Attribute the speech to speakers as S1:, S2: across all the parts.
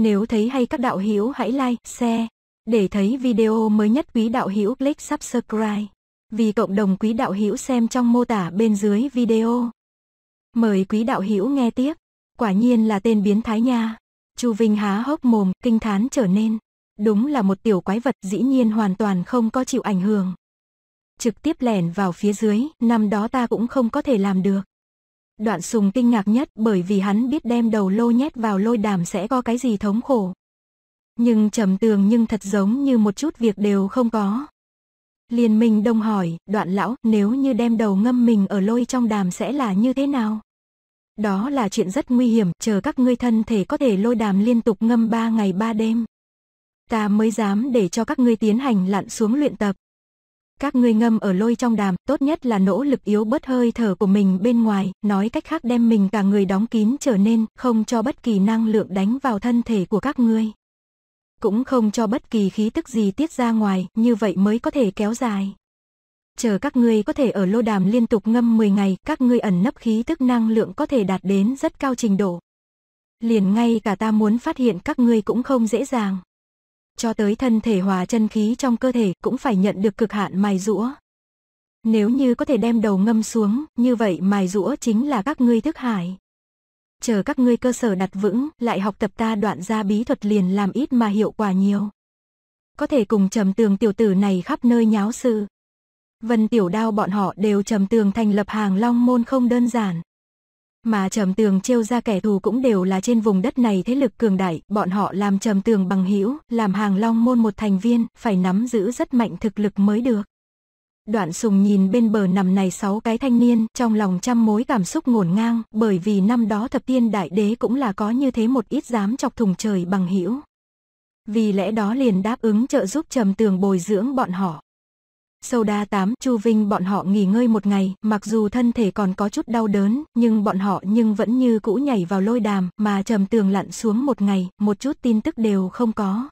S1: Nếu thấy hay các đạo hữu hãy like, share. Để thấy video mới nhất quý đạo hữu click subscribe. Vì cộng đồng quý đạo hữu xem trong mô tả bên dưới video. Mời quý đạo hữu nghe tiếp. Quả nhiên là tên biến thái nha. Chu Vinh há hốc mồm, kinh thán trở nên. Đúng là một tiểu quái vật dĩ nhiên hoàn toàn không có chịu ảnh hưởng. Trực tiếp lẻn vào phía dưới, năm đó ta cũng không có thể làm được. Đoạn sùng kinh ngạc nhất bởi vì hắn biết đem đầu lô nhét vào lôi đàm sẽ có cái gì thống khổ. Nhưng trầm tường nhưng thật giống như một chút việc đều không có. Liên minh đông hỏi, đoạn lão, nếu như đem đầu ngâm mình ở lôi trong đàm sẽ là như thế nào? Đó là chuyện rất nguy hiểm, chờ các ngươi thân thể có thể lôi đàm liên tục ngâm 3 ngày 3 đêm. Ta mới dám để cho các ngươi tiến hành lặn xuống luyện tập. Các ngươi ngâm ở lôi trong đàm, tốt nhất là nỗ lực yếu bớt hơi thở của mình bên ngoài, nói cách khác đem mình cả người đóng kín trở nên, không cho bất kỳ năng lượng đánh vào thân thể của các ngươi. Cũng không cho bất kỳ khí tức gì tiết ra ngoài, như vậy mới có thể kéo dài. Chờ các ngươi có thể ở lô đàm liên tục ngâm 10 ngày, các ngươi ẩn nấp khí tức năng lượng có thể đạt đến rất cao trình độ. Liền ngay cả ta muốn phát hiện các ngươi cũng không dễ dàng cho tới thân thể hòa chân khí trong cơ thể cũng phải nhận được cực hạn mài rũa. Nếu như có thể đem đầu ngâm xuống, như vậy mài rũa chính là các ngươi thức hải. Chờ các ngươi cơ sở đặt vững, lại học tập ta đoạn ra bí thuật liền làm ít mà hiệu quả nhiều. Có thể cùng trầm tường tiểu tử này khắp nơi nháo sự. Vân tiểu đao bọn họ đều trầm tường thành lập hàng long môn không đơn giản mà trầm tường trêu ra kẻ thù cũng đều là trên vùng đất này thế lực cường đại, bọn họ làm trầm tường bằng hữu, làm hàng long môn một thành viên, phải nắm giữ rất mạnh thực lực mới được. Đoạn sùng nhìn bên bờ nằm này sáu cái thanh niên, trong lòng trăm mối cảm xúc ngổn ngang, bởi vì năm đó thập tiên đại đế cũng là có như thế một ít dám chọc thùng trời bằng hữu. Vì lẽ đó liền đáp ứng trợ giúp trầm tường bồi dưỡng bọn họ. Sâu đa 8, Chu Vinh bọn họ nghỉ ngơi một ngày, mặc dù thân thể còn có chút đau đớn, nhưng bọn họ nhưng vẫn như cũ nhảy vào lôi đàm, mà trầm tường lặn xuống một ngày, một chút tin tức đều không có.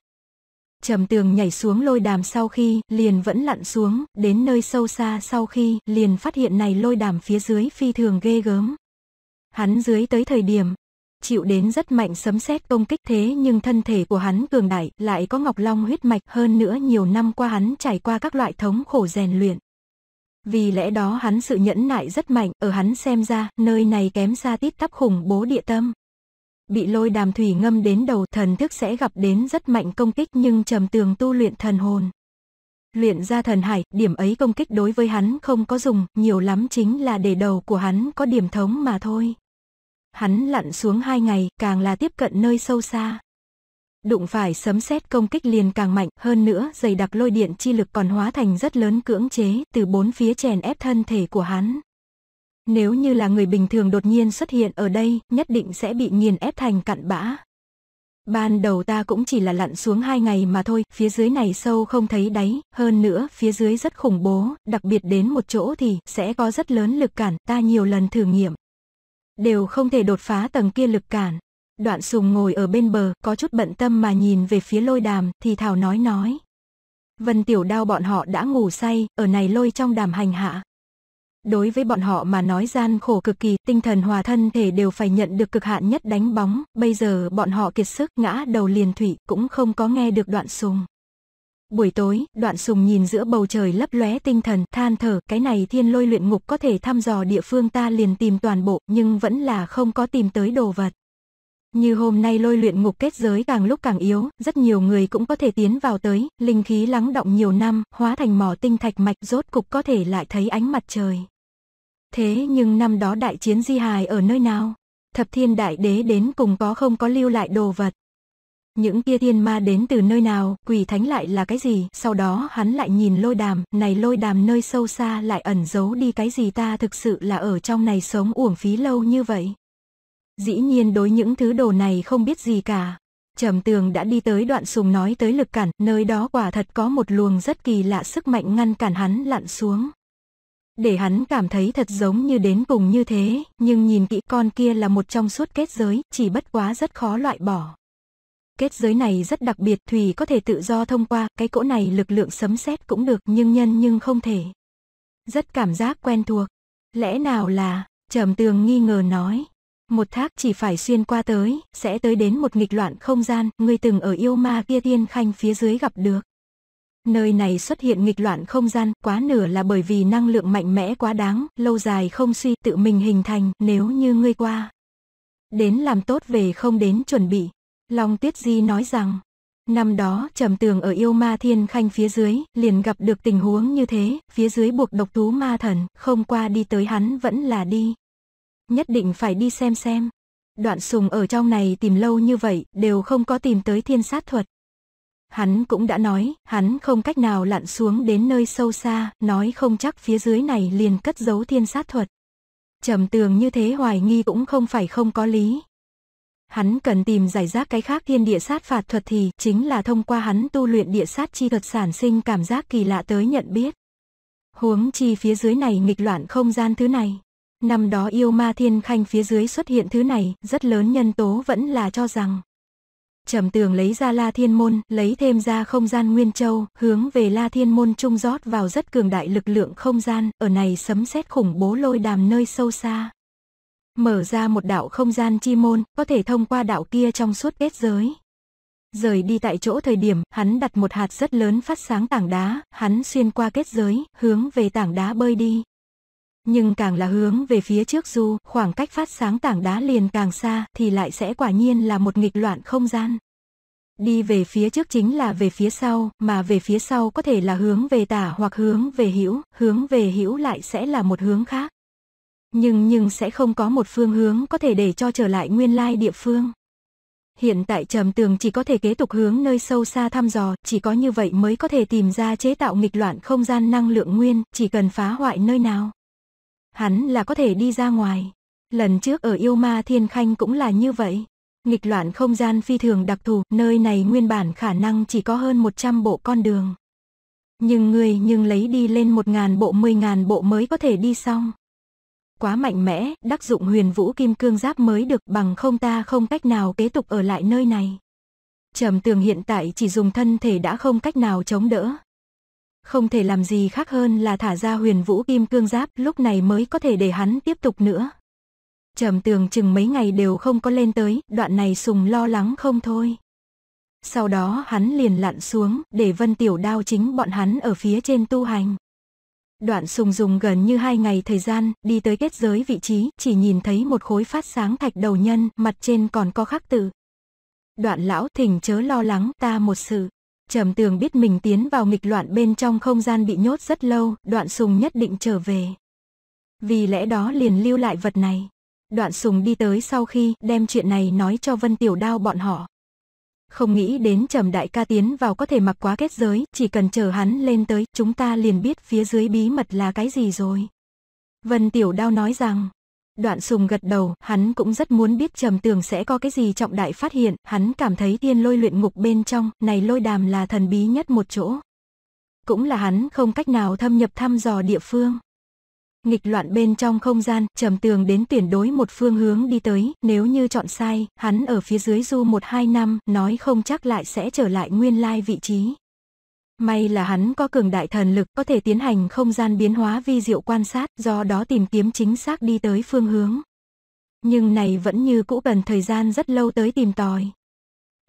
S1: Trầm tường nhảy xuống lôi đàm sau khi, liền vẫn lặn xuống, đến nơi sâu xa sau khi, liền phát hiện này lôi đàm phía dưới phi thường ghê gớm. Hắn dưới tới thời điểm, chịu đến rất mạnh sấm sét công kích thế nhưng thân thể của hắn cường đại lại có ngọc long huyết mạch hơn nữa nhiều năm qua hắn trải qua các loại thống khổ rèn luyện. Vì lẽ đó hắn sự nhẫn nại rất mạnh, ở hắn xem ra, nơi này kém xa tít tắp khủng bố địa tâm. Bị lôi đàm thủy ngâm đến đầu thần thức sẽ gặp đến rất mạnh công kích nhưng trầm tường tu luyện thần hồn. Luyện ra thần hải, điểm ấy công kích đối với hắn không có dùng, nhiều lắm chính là để đầu của hắn có điểm thống mà thôi hắn lặn xuống hai ngày, càng là tiếp cận nơi sâu xa. Đụng phải sấm sét công kích liền càng mạnh, hơn nữa dày đặc lôi điện chi lực còn hóa thành rất lớn cưỡng chế từ bốn phía chèn ép thân thể của hắn. Nếu như là người bình thường đột nhiên xuất hiện ở đây, nhất định sẽ bị nghiền ép thành cặn bã. Ban đầu ta cũng chỉ là lặn xuống hai ngày mà thôi, phía dưới này sâu không thấy đáy, hơn nữa phía dưới rất khủng bố, đặc biệt đến một chỗ thì sẽ có rất lớn lực cản, ta nhiều lần thử nghiệm đều không thể đột phá tầng kia lực cản. Đoạn sùng ngồi ở bên bờ, có chút bận tâm mà nhìn về phía lôi đàm, thì thảo nói nói. Vân tiểu đao bọn họ đã ngủ say, ở này lôi trong đàm hành hạ. Đối với bọn họ mà nói gian khổ cực kỳ, tinh thần hòa thân thể đều phải nhận được cực hạn nhất đánh bóng, bây giờ bọn họ kiệt sức ngã đầu liền thủy cũng không có nghe được đoạn sùng. Buổi tối, đoạn sùng nhìn giữa bầu trời lấp lóe tinh thần, than thở, cái này thiên lôi luyện ngục có thể thăm dò địa phương ta liền tìm toàn bộ, nhưng vẫn là không có tìm tới đồ vật. Như hôm nay lôi luyện ngục kết giới càng lúc càng yếu, rất nhiều người cũng có thể tiến vào tới, linh khí lắng động nhiều năm, hóa thành mỏ tinh thạch mạch rốt cục có thể lại thấy ánh mặt trời. Thế nhưng năm đó đại chiến di hài ở nơi nào? Thập thiên đại đế đến cùng có không có lưu lại đồ vật những kia thiên ma đến từ nơi nào, quỷ thánh lại là cái gì, sau đó hắn lại nhìn lôi đàm, này lôi đàm nơi sâu xa lại ẩn giấu đi cái gì ta thực sự là ở trong này sống uổng phí lâu như vậy. Dĩ nhiên đối những thứ đồ này không biết gì cả. Trầm tường đã đi tới đoạn sùng nói tới lực cản, nơi đó quả thật có một luồng rất kỳ lạ sức mạnh ngăn cản hắn lặn xuống. Để hắn cảm thấy thật giống như đến cùng như thế, nhưng nhìn kỹ con kia là một trong suốt kết giới, chỉ bất quá rất khó loại bỏ. Kết giới này rất đặc biệt, Thùy có thể tự do thông qua, cái cỗ này lực lượng sấm sét cũng được nhưng nhân nhưng không thể. Rất cảm giác quen thuộc. Lẽ nào là, trầm tường nghi ngờ nói. Một thác chỉ phải xuyên qua tới, sẽ tới đến một nghịch loạn không gian, người từng ở yêu ma kia tiên khanh phía dưới gặp được. Nơi này xuất hiện nghịch loạn không gian, quá nửa là bởi vì năng lượng mạnh mẽ quá đáng, lâu dài không suy tự mình hình thành, nếu như ngươi qua. Đến làm tốt về không đến chuẩn bị, Long Tuyết Di nói rằng, năm đó trầm tường ở yêu ma thiên khanh phía dưới, liền gặp được tình huống như thế, phía dưới buộc độc thú ma thần, không qua đi tới hắn vẫn là đi. Nhất định phải đi xem xem. Đoạn sùng ở trong này tìm lâu như vậy, đều không có tìm tới thiên sát thuật. Hắn cũng đã nói, hắn không cách nào lặn xuống đến nơi sâu xa, nói không chắc phía dưới này liền cất giấu thiên sát thuật. Trầm tường như thế hoài nghi cũng không phải không có lý, Hắn cần tìm giải giác cái khác thiên địa sát phạt thuật thì chính là thông qua hắn tu luyện địa sát chi thuật sản sinh cảm giác kỳ lạ tới nhận biết. Huống chi phía dưới này nghịch loạn không gian thứ này. Năm đó yêu ma thiên khanh phía dưới xuất hiện thứ này, rất lớn nhân tố vẫn là cho rằng. Trầm tường lấy ra la thiên môn, lấy thêm ra không gian nguyên châu, hướng về la thiên môn trung rót vào rất cường đại lực lượng không gian, ở này sấm sét khủng bố lôi đàm nơi sâu xa mở ra một đạo không gian chi môn, có thể thông qua đạo kia trong suốt kết giới. Rời đi tại chỗ thời điểm, hắn đặt một hạt rất lớn phát sáng tảng đá, hắn xuyên qua kết giới, hướng về tảng đá bơi đi. Nhưng càng là hướng về phía trước du, khoảng cách phát sáng tảng đá liền càng xa, thì lại sẽ quả nhiên là một nghịch loạn không gian. Đi về phía trước chính là về phía sau, mà về phía sau có thể là hướng về tả hoặc hướng về hữu, hướng về hữu lại sẽ là một hướng khác nhưng nhưng sẽ không có một phương hướng có thể để cho trở lại nguyên lai địa phương. Hiện tại trầm tường chỉ có thể kế tục hướng nơi sâu xa thăm dò, chỉ có như vậy mới có thể tìm ra chế tạo nghịch loạn không gian năng lượng nguyên, chỉ cần phá hoại nơi nào. Hắn là có thể đi ra ngoài. Lần trước ở yêu ma thiên khanh cũng là như vậy. Nghịch loạn không gian phi thường đặc thù, nơi này nguyên bản khả năng chỉ có hơn 100 bộ con đường. Nhưng người nhưng lấy đi lên 1.000 bộ 10.000 bộ mới có thể đi xong quá mạnh mẽ, đắc dụng huyền vũ kim cương giáp mới được bằng không ta không cách nào kế tục ở lại nơi này. Trầm tường hiện tại chỉ dùng thân thể đã không cách nào chống đỡ. Không thể làm gì khác hơn là thả ra huyền vũ kim cương giáp lúc này mới có thể để hắn tiếp tục nữa. Trầm tường chừng mấy ngày đều không có lên tới, đoạn này sùng lo lắng không thôi. Sau đó hắn liền lặn xuống để vân tiểu đao chính bọn hắn ở phía trên tu hành. Đoạn sùng dùng gần như hai ngày thời gian, đi tới kết giới vị trí, chỉ nhìn thấy một khối phát sáng thạch đầu nhân, mặt trên còn có khắc tự. Đoạn lão thỉnh chớ lo lắng ta một sự. Trầm tường biết mình tiến vào nghịch loạn bên trong không gian bị nhốt rất lâu, đoạn sùng nhất định trở về. Vì lẽ đó liền lưu lại vật này. Đoạn sùng đi tới sau khi đem chuyện này nói cho Vân Tiểu Đao bọn họ. Không nghĩ đến Trầm Đại ca tiến vào có thể mặc quá kết giới, chỉ cần chờ hắn lên tới, chúng ta liền biết phía dưới bí mật là cái gì rồi. Vân Tiểu Đao nói rằng, Đoạn sùng gật đầu, hắn cũng rất muốn biết trầm tường sẽ có cái gì trọng đại phát hiện, hắn cảm thấy tiên lôi luyện ngục bên trong, này lôi đàm là thần bí nhất một chỗ. Cũng là hắn không cách nào thâm nhập thăm dò địa phương nghịch loạn bên trong không gian, trầm tường đến tuyển đối một phương hướng đi tới, nếu như chọn sai, hắn ở phía dưới du một hai năm, nói không chắc lại sẽ trở lại nguyên lai vị trí. May là hắn có cường đại thần lực có thể tiến hành không gian biến hóa vi diệu quan sát, do đó tìm kiếm chính xác đi tới phương hướng. Nhưng này vẫn như cũ cần thời gian rất lâu tới tìm tòi.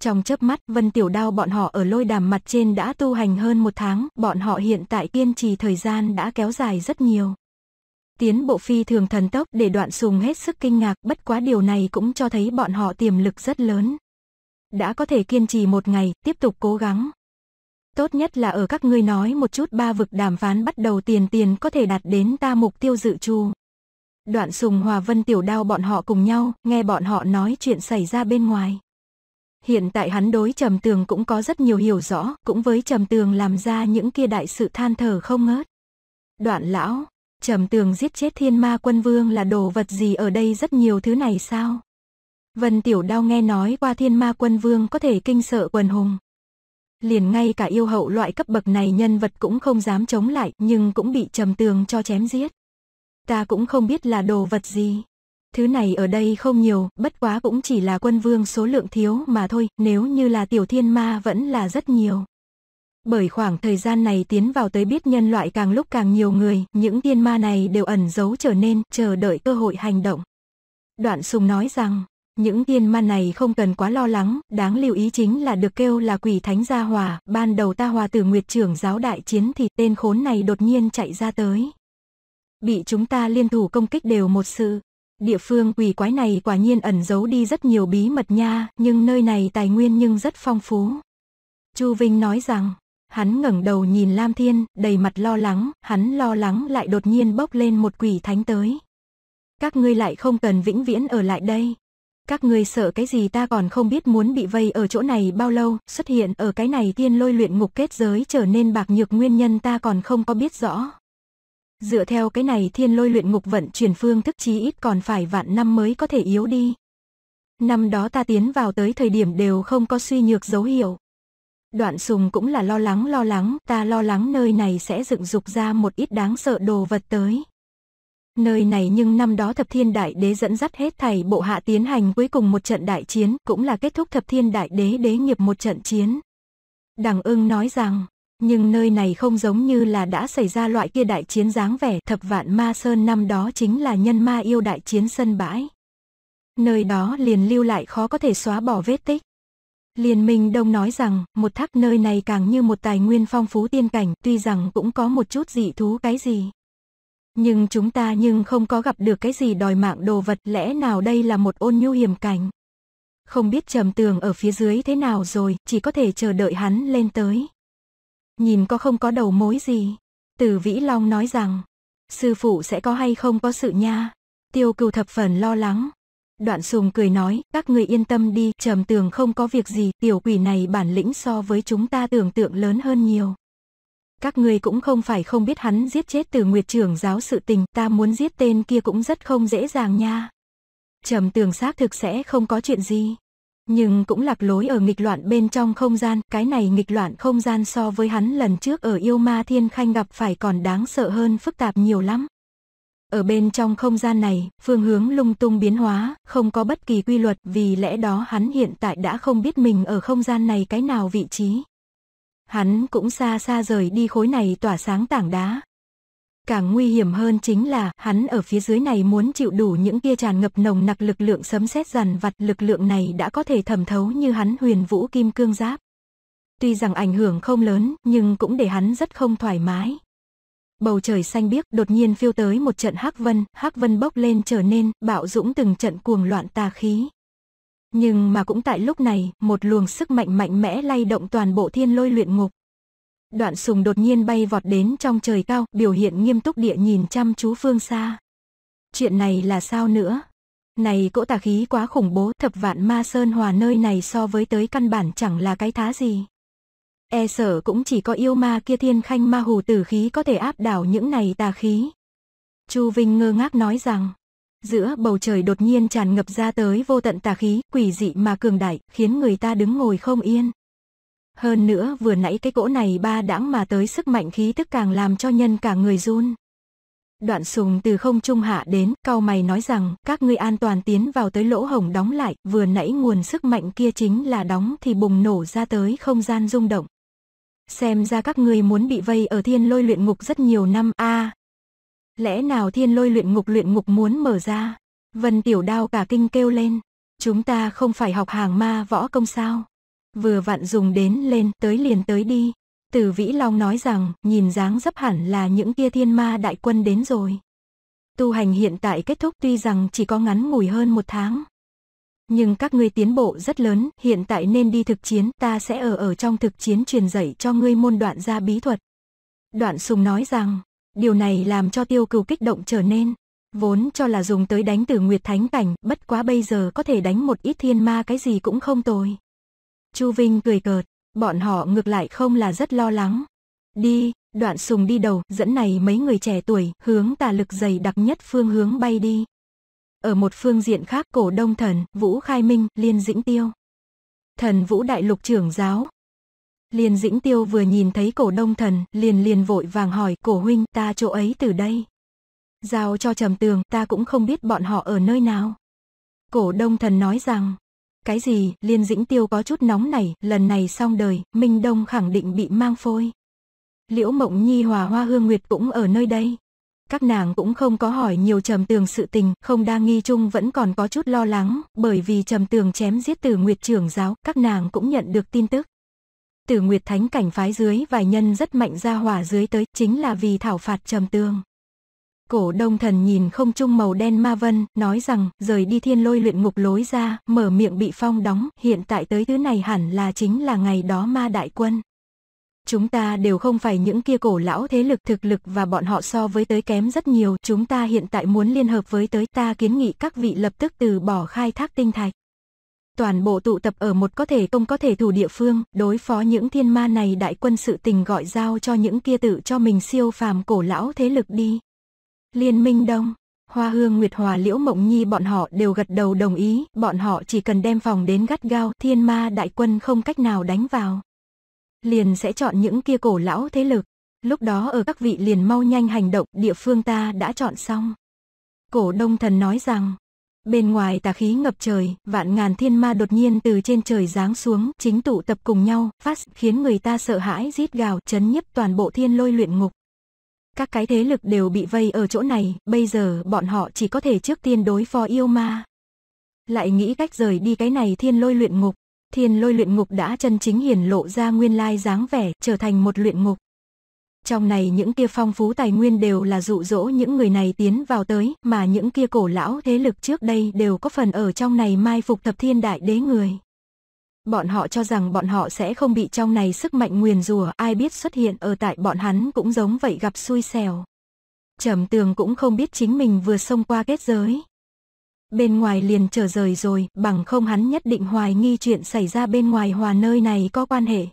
S1: Trong chớp mắt, Vân Tiểu Đao bọn họ ở lôi đàm mặt trên đã tu hành hơn một tháng, bọn họ hiện tại kiên trì thời gian đã kéo dài rất nhiều. Tiến bộ phi thường thần tốc để đoạn sùng hết sức kinh ngạc bất quá điều này cũng cho thấy bọn họ tiềm lực rất lớn. Đã có thể kiên trì một ngày, tiếp tục cố gắng. Tốt nhất là ở các ngươi nói một chút ba vực đàm phán bắt đầu tiền tiền có thể đạt đến ta mục tiêu dự trù. Đoạn sùng hòa vân tiểu đao bọn họ cùng nhau, nghe bọn họ nói chuyện xảy ra bên ngoài. Hiện tại hắn đối trầm tường cũng có rất nhiều hiểu rõ, cũng với trầm tường làm ra những kia đại sự than thở không ngớt. Đoạn lão, Trầm tường giết chết thiên ma quân vương là đồ vật gì ở đây rất nhiều thứ này sao? Vân Tiểu Đao nghe nói qua thiên ma quân vương có thể kinh sợ quần hùng. Liền ngay cả yêu hậu loại cấp bậc này nhân vật cũng không dám chống lại nhưng cũng bị trầm tường cho chém giết. Ta cũng không biết là đồ vật gì. Thứ này ở đây không nhiều, bất quá cũng chỉ là quân vương số lượng thiếu mà thôi, nếu như là tiểu thiên ma vẫn là rất nhiều bởi khoảng thời gian này tiến vào tới biết nhân loại càng lúc càng nhiều người, những tiên ma này đều ẩn giấu trở nên chờ đợi cơ hội hành động. Đoạn sùng nói rằng, những tiên ma này không cần quá lo lắng, đáng lưu ý chính là được kêu là quỷ thánh gia hòa, ban đầu ta hòa tử nguyệt trưởng giáo đại chiến thì tên khốn này đột nhiên chạy ra tới. Bị chúng ta liên thủ công kích đều một sự. Địa phương quỷ quái này quả nhiên ẩn giấu đi rất nhiều bí mật nha, nhưng nơi này tài nguyên nhưng rất phong phú. Chu Vinh nói rằng, Hắn ngẩng đầu nhìn Lam Thiên, đầy mặt lo lắng, hắn lo lắng lại đột nhiên bốc lên một quỷ thánh tới. Các ngươi lại không cần vĩnh viễn ở lại đây. Các ngươi sợ cái gì ta còn không biết muốn bị vây ở chỗ này bao lâu, xuất hiện ở cái này tiên lôi luyện ngục kết giới trở nên bạc nhược nguyên nhân ta còn không có biết rõ. Dựa theo cái này thiên lôi luyện ngục vận chuyển phương thức chí ít còn phải vạn năm mới có thể yếu đi. Năm đó ta tiến vào tới thời điểm đều không có suy nhược dấu hiệu. Đoạn sùng cũng là lo lắng lo lắng, ta lo lắng nơi này sẽ dựng dục ra một ít đáng sợ đồ vật tới. Nơi này nhưng năm đó thập thiên đại đế dẫn dắt hết thầy bộ hạ tiến hành cuối cùng một trận đại chiến, cũng là kết thúc thập thiên đại đế đế nghiệp một trận chiến. Đằng ưng nói rằng, nhưng nơi này không giống như là đã xảy ra loại kia đại chiến dáng vẻ thập vạn ma sơn năm đó chính là nhân ma yêu đại chiến sân bãi. Nơi đó liền lưu lại khó có thể xóa bỏ vết tích. Liên minh Đông nói rằng, một thác nơi này càng như một tài nguyên phong phú tiên cảnh, tuy rằng cũng có một chút dị thú cái gì. Nhưng chúng ta nhưng không có gặp được cái gì đòi mạng đồ vật, lẽ nào đây là một ôn nhu hiểm cảnh. Không biết trầm tường ở phía dưới thế nào rồi, chỉ có thể chờ đợi hắn lên tới. Nhìn có không có đầu mối gì. Từ Vĩ Long nói rằng, sư phụ sẽ có hay không có sự nha. Tiêu cừu thập phần lo lắng, Đoạn sùng cười nói, các người yên tâm đi, trầm tường không có việc gì, tiểu quỷ này bản lĩnh so với chúng ta tưởng tượng lớn hơn nhiều. Các người cũng không phải không biết hắn giết chết từ nguyệt trưởng giáo sự tình, ta muốn giết tên kia cũng rất không dễ dàng nha. Trầm tường xác thực sẽ không có chuyện gì. Nhưng cũng lạc lối ở nghịch loạn bên trong không gian, cái này nghịch loạn không gian so với hắn lần trước ở yêu ma thiên khanh gặp phải còn đáng sợ hơn phức tạp nhiều lắm. Ở bên trong không gian này, phương hướng lung tung biến hóa, không có bất kỳ quy luật vì lẽ đó hắn hiện tại đã không biết mình ở không gian này cái nào vị trí. Hắn cũng xa xa rời đi khối này tỏa sáng tảng đá. Càng nguy hiểm hơn chính là hắn ở phía dưới này muốn chịu đủ những kia tràn ngập nồng nặc lực lượng sấm sét dằn vặt lực lượng này đã có thể thẩm thấu như hắn huyền vũ kim cương giáp. Tuy rằng ảnh hưởng không lớn nhưng cũng để hắn rất không thoải mái bầu trời xanh biếc đột nhiên phiêu tới một trận hắc vân, hắc vân bốc lên trở nên bạo dũng từng trận cuồng loạn tà khí. Nhưng mà cũng tại lúc này, một luồng sức mạnh mạnh mẽ lay động toàn bộ thiên lôi luyện ngục. Đoạn sùng đột nhiên bay vọt đến trong trời cao, biểu hiện nghiêm túc địa nhìn chăm chú phương xa. Chuyện này là sao nữa? Này cỗ tà khí quá khủng bố, thập vạn ma sơn hòa nơi này so với tới căn bản chẳng là cái thá gì. E sở cũng chỉ có yêu ma kia thiên khanh ma hù tử khí có thể áp đảo những này tà khí. Chu Vinh ngơ ngác nói rằng, giữa bầu trời đột nhiên tràn ngập ra tới vô tận tà khí, quỷ dị mà cường đại, khiến người ta đứng ngồi không yên. Hơn nữa vừa nãy cái cỗ này ba đãng mà tới sức mạnh khí tức càng làm cho nhân cả người run. Đoạn sùng từ không trung hạ đến, cao mày nói rằng, các ngươi an toàn tiến vào tới lỗ hồng đóng lại, vừa nãy nguồn sức mạnh kia chính là đóng thì bùng nổ ra tới không gian rung động. Xem ra các ngươi muốn bị vây ở thiên lôi luyện ngục rất nhiều năm a. À, lẽ nào thiên lôi luyện ngục luyện ngục muốn mở ra? Vân Tiểu Đao cả kinh kêu lên. Chúng ta không phải học hàng ma võ công sao? Vừa vặn dùng đến lên tới liền tới đi. Từ Vĩ Long nói rằng nhìn dáng dấp hẳn là những kia thiên ma đại quân đến rồi. Tu hành hiện tại kết thúc tuy rằng chỉ có ngắn ngủi hơn một tháng, nhưng các ngươi tiến bộ rất lớn, hiện tại nên đi thực chiến, ta sẽ ở ở trong thực chiến truyền dạy cho ngươi môn đoạn gia bí thuật. Đoạn sùng nói rằng, điều này làm cho tiêu cừu kích động trở nên, vốn cho là dùng tới đánh tử nguyệt thánh cảnh, bất quá bây giờ có thể đánh một ít thiên ma cái gì cũng không tồi. Chu Vinh cười cợt, bọn họ ngược lại không là rất lo lắng. Đi, đoạn sùng đi đầu, dẫn này mấy người trẻ tuổi, hướng tà lực dày đặc nhất phương hướng bay đi. Ở một phương diện khác cổ đông thần, Vũ Khai Minh, Liên Dĩnh Tiêu. Thần Vũ Đại Lục trưởng giáo. Liên Dĩnh Tiêu vừa nhìn thấy cổ đông thần, liền liền vội vàng hỏi cổ huynh ta chỗ ấy từ đây. Giao cho trầm tường, ta cũng không biết bọn họ ở nơi nào. Cổ đông thần nói rằng, cái gì, Liên Dĩnh Tiêu có chút nóng này, lần này xong đời, Minh Đông khẳng định bị mang phôi. Liễu Mộng Nhi hòa hoa hương nguyệt cũng ở nơi đây các nàng cũng không có hỏi nhiều trầm tường sự tình, không đa nghi chung vẫn còn có chút lo lắng, bởi vì trầm tường chém giết từ nguyệt trưởng giáo, các nàng cũng nhận được tin tức. Từ nguyệt thánh cảnh phái dưới vài nhân rất mạnh ra hỏa dưới tới, chính là vì thảo phạt trầm tường. Cổ đông thần nhìn không trung màu đen ma vân, nói rằng, rời đi thiên lôi luyện ngục lối ra, mở miệng bị phong đóng, hiện tại tới thứ này hẳn là chính là ngày đó ma đại quân. Chúng ta đều không phải những kia cổ lão thế lực thực lực và bọn họ so với tới kém rất nhiều. Chúng ta hiện tại muốn liên hợp với tới ta kiến nghị các vị lập tức từ bỏ khai thác tinh thạch. Toàn bộ tụ tập ở một có thể công có thể thủ địa phương, đối phó những thiên ma này đại quân sự tình gọi giao cho những kia tự cho mình siêu phàm cổ lão thế lực đi. Liên minh đông, Hoa Hương Nguyệt Hòa Liễu Mộng Nhi bọn họ đều gật đầu đồng ý, bọn họ chỉ cần đem phòng đến gắt gao, thiên ma đại quân không cách nào đánh vào liền sẽ chọn những kia cổ lão thế lực. Lúc đó ở các vị liền mau nhanh hành động địa phương ta đã chọn xong. Cổ đông thần nói rằng, bên ngoài tà khí ngập trời, vạn ngàn thiên ma đột nhiên từ trên trời giáng xuống, chính tụ tập cùng nhau, phát khiến người ta sợ hãi rít gào, chấn nhiếp toàn bộ thiên lôi luyện ngục. Các cái thế lực đều bị vây ở chỗ này, bây giờ bọn họ chỉ có thể trước tiên đối phó yêu ma. Lại nghĩ cách rời đi cái này thiên lôi luyện ngục. Thiên lôi luyện ngục đã chân chính hiển lộ ra nguyên lai dáng vẻ, trở thành một luyện ngục. Trong này những kia phong phú tài nguyên đều là dụ dỗ những người này tiến vào tới, mà những kia cổ lão thế lực trước đây đều có phần ở trong này mai phục thập thiên đại đế người. Bọn họ cho rằng bọn họ sẽ không bị trong này sức mạnh nguyền rủa, ai biết xuất hiện ở tại bọn hắn cũng giống vậy gặp xui xẻo. Trầm tường cũng không biết chính mình vừa xông qua kết giới, Bên ngoài liền trở rời rồi, bằng không hắn nhất định hoài nghi chuyện xảy ra bên ngoài hòa nơi này có quan hệ.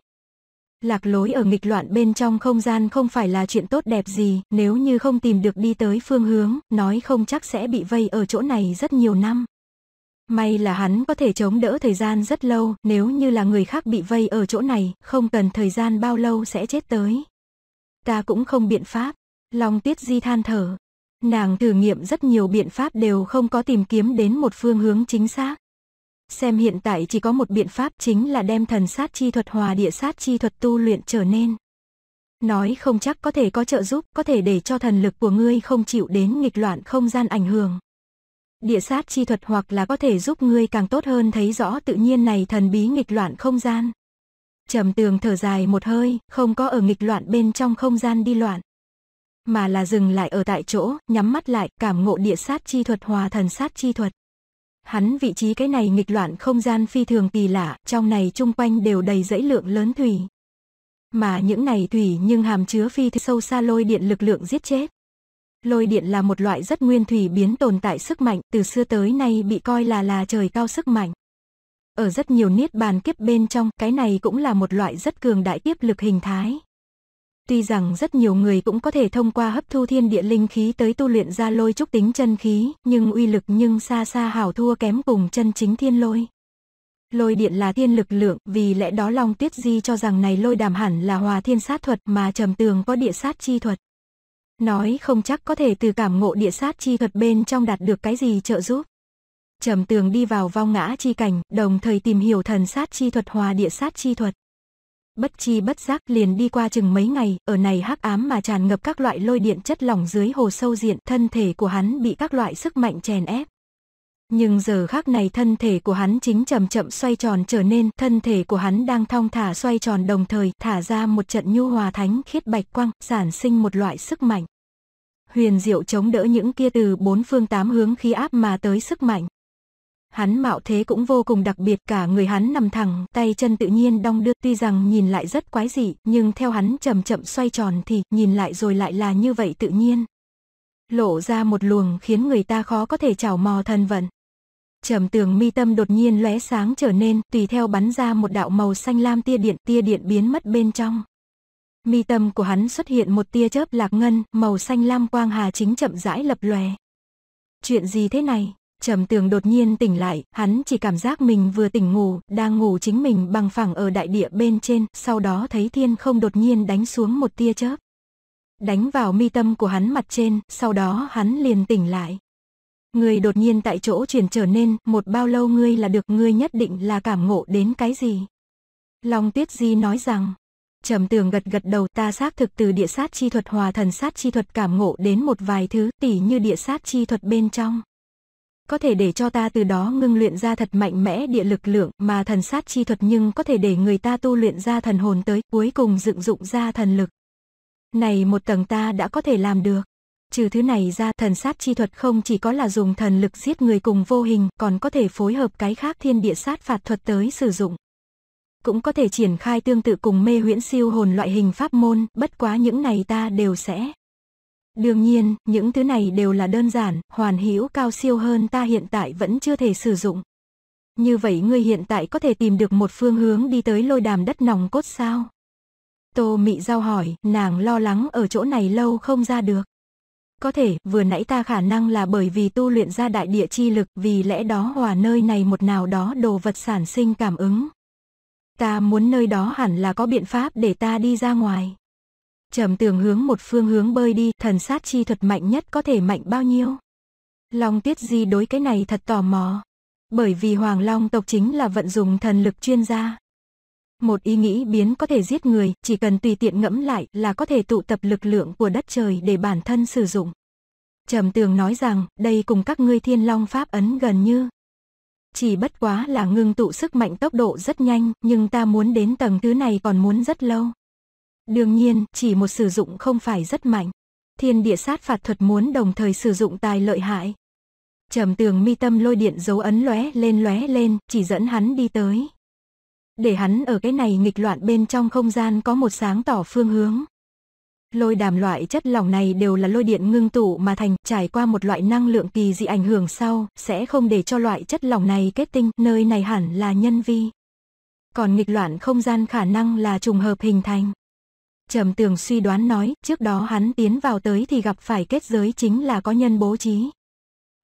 S1: Lạc lối ở nghịch loạn bên trong không gian không phải là chuyện tốt đẹp gì, nếu như không tìm được đi tới phương hướng, nói không chắc sẽ bị vây ở chỗ này rất nhiều năm. May là hắn có thể chống đỡ thời gian rất lâu, nếu như là người khác bị vây ở chỗ này, không cần thời gian bao lâu sẽ chết tới. Ta cũng không biện pháp. Long tiết di than thở, Nàng thử nghiệm rất nhiều biện pháp đều không có tìm kiếm đến một phương hướng chính xác. Xem hiện tại chỉ có một biện pháp chính là đem thần sát chi thuật hòa địa sát chi thuật tu luyện trở nên. Nói không chắc có thể có trợ giúp, có thể để cho thần lực của ngươi không chịu đến nghịch loạn không gian ảnh hưởng. Địa sát chi thuật hoặc là có thể giúp ngươi càng tốt hơn thấy rõ tự nhiên này thần bí nghịch loạn không gian. Trầm tường thở dài một hơi, không có ở nghịch loạn bên trong không gian đi loạn mà là dừng lại ở tại chỗ, nhắm mắt lại, cảm ngộ địa sát chi thuật hòa thần sát chi thuật. Hắn vị trí cái này nghịch loạn không gian phi thường kỳ lạ, trong này chung quanh đều đầy dãy lượng lớn thủy. Mà những này thủy nhưng hàm chứa phi sâu xa lôi điện lực lượng giết chết. Lôi điện là một loại rất nguyên thủy biến tồn tại sức mạnh, từ xưa tới nay bị coi là là trời cao sức mạnh. Ở rất nhiều niết bàn kiếp bên trong, cái này cũng là một loại rất cường đại tiếp lực hình thái. Tuy rằng rất nhiều người cũng có thể thông qua hấp thu thiên địa linh khí tới tu luyện ra lôi trúc tính chân khí, nhưng uy lực nhưng xa xa hảo thua kém cùng chân chính thiên lôi. Lôi điện là thiên lực lượng, vì lẽ đó Long Tuyết Di cho rằng này lôi đàm hẳn là hòa thiên sát thuật mà trầm tường có địa sát chi thuật. Nói không chắc có thể từ cảm ngộ địa sát chi thuật bên trong đạt được cái gì trợ giúp. Trầm tường đi vào vong ngã chi cảnh, đồng thời tìm hiểu thần sát chi thuật hòa địa sát chi thuật bất chi bất giác liền đi qua chừng mấy ngày, ở này hắc ám mà tràn ngập các loại lôi điện chất lỏng dưới hồ sâu diện, thân thể của hắn bị các loại sức mạnh chèn ép. Nhưng giờ khác này thân thể của hắn chính chậm chậm xoay tròn trở nên, thân thể của hắn đang thong thả xoay tròn đồng thời thả ra một trận nhu hòa thánh khiết bạch quang, sản sinh một loại sức mạnh. Huyền diệu chống đỡ những kia từ bốn phương tám hướng khí áp mà tới sức mạnh. Hắn mạo thế cũng vô cùng đặc biệt cả người hắn nằm thẳng, tay chân tự nhiên đong đưa tuy rằng nhìn lại rất quái dị, nhưng theo hắn chậm chậm xoay tròn thì nhìn lại rồi lại là như vậy tự nhiên. Lộ ra một luồng khiến người ta khó có thể chảo mò thần vận. Trầm tường mi tâm đột nhiên lóe sáng trở nên, tùy theo bắn ra một đạo màu xanh lam tia điện, tia điện biến mất bên trong. Mi tâm của hắn xuất hiện một tia chớp lạc ngân, màu xanh lam quang hà chính chậm rãi lập lòe. Chuyện gì thế này? Trầm tường đột nhiên tỉnh lại, hắn chỉ cảm giác mình vừa tỉnh ngủ, đang ngủ chính mình bằng phẳng ở đại địa bên trên, sau đó thấy thiên không đột nhiên đánh xuống một tia chớp. Đánh vào mi tâm của hắn mặt trên, sau đó hắn liền tỉnh lại. Người đột nhiên tại chỗ chuyển trở nên, một bao lâu ngươi là được ngươi nhất định là cảm ngộ đến cái gì. Long Tuyết Di nói rằng, Trầm tường gật gật đầu ta xác thực từ địa sát chi thuật hòa thần sát chi thuật cảm ngộ đến một vài thứ tỉ như địa sát chi thuật bên trong có thể để cho ta từ đó ngưng luyện ra thật mạnh mẽ địa lực lượng mà thần sát chi thuật nhưng có thể để người ta tu luyện ra thần hồn tới cuối cùng dựng dụng ra thần lực. Này một tầng ta đã có thể làm được. Trừ thứ này ra thần sát chi thuật không chỉ có là dùng thần lực giết người cùng vô hình còn có thể phối hợp cái khác thiên địa sát phạt thuật tới sử dụng. Cũng có thể triển khai tương tự cùng mê huyễn siêu hồn loại hình pháp môn, bất quá những này ta đều sẽ Đương nhiên, những thứ này đều là đơn giản, hoàn hữu cao siêu hơn ta hiện tại vẫn chưa thể sử dụng. Như vậy ngươi hiện tại có thể tìm được một phương hướng đi tới lôi đàm đất nòng cốt sao? Tô Mị Giao hỏi, nàng lo lắng ở chỗ này lâu không ra được. Có thể, vừa nãy ta khả năng là bởi vì tu luyện ra đại địa chi lực, vì lẽ đó hòa nơi này một nào đó đồ vật sản sinh cảm ứng. Ta muốn nơi đó hẳn là có biện pháp để ta đi ra ngoài. Trầm tường hướng một phương hướng bơi đi, thần sát chi thuật mạnh nhất có thể mạnh bao nhiêu? Long tuyết Di đối cái này thật tò mò. Bởi vì Hoàng Long tộc chính là vận dụng thần lực chuyên gia. Một ý nghĩ biến có thể giết người, chỉ cần tùy tiện ngẫm lại là có thể tụ tập lực lượng của đất trời để bản thân sử dụng. Trầm tường nói rằng, đây cùng các ngươi thiên long pháp ấn gần như. Chỉ bất quá là ngưng tụ sức mạnh tốc độ rất nhanh, nhưng ta muốn đến tầng thứ này còn muốn rất lâu. Đương nhiên, chỉ một sử dụng không phải rất mạnh. Thiên địa sát phạt thuật muốn đồng thời sử dụng tài lợi hại. Trầm tường mi tâm lôi điện dấu ấn lóe lên lóe lên, chỉ dẫn hắn đi tới. Để hắn ở cái này nghịch loạn bên trong không gian có một sáng tỏ phương hướng. Lôi đàm loại chất lỏng này đều là lôi điện ngưng tụ mà thành, trải qua một loại năng lượng kỳ dị ảnh hưởng sau, sẽ không để cho loại chất lỏng này kết tinh, nơi này hẳn là nhân vi. Còn nghịch loạn không gian khả năng là trùng hợp hình thành. Trầm tường suy đoán nói, trước đó hắn tiến vào tới thì gặp phải kết giới chính là có nhân bố trí.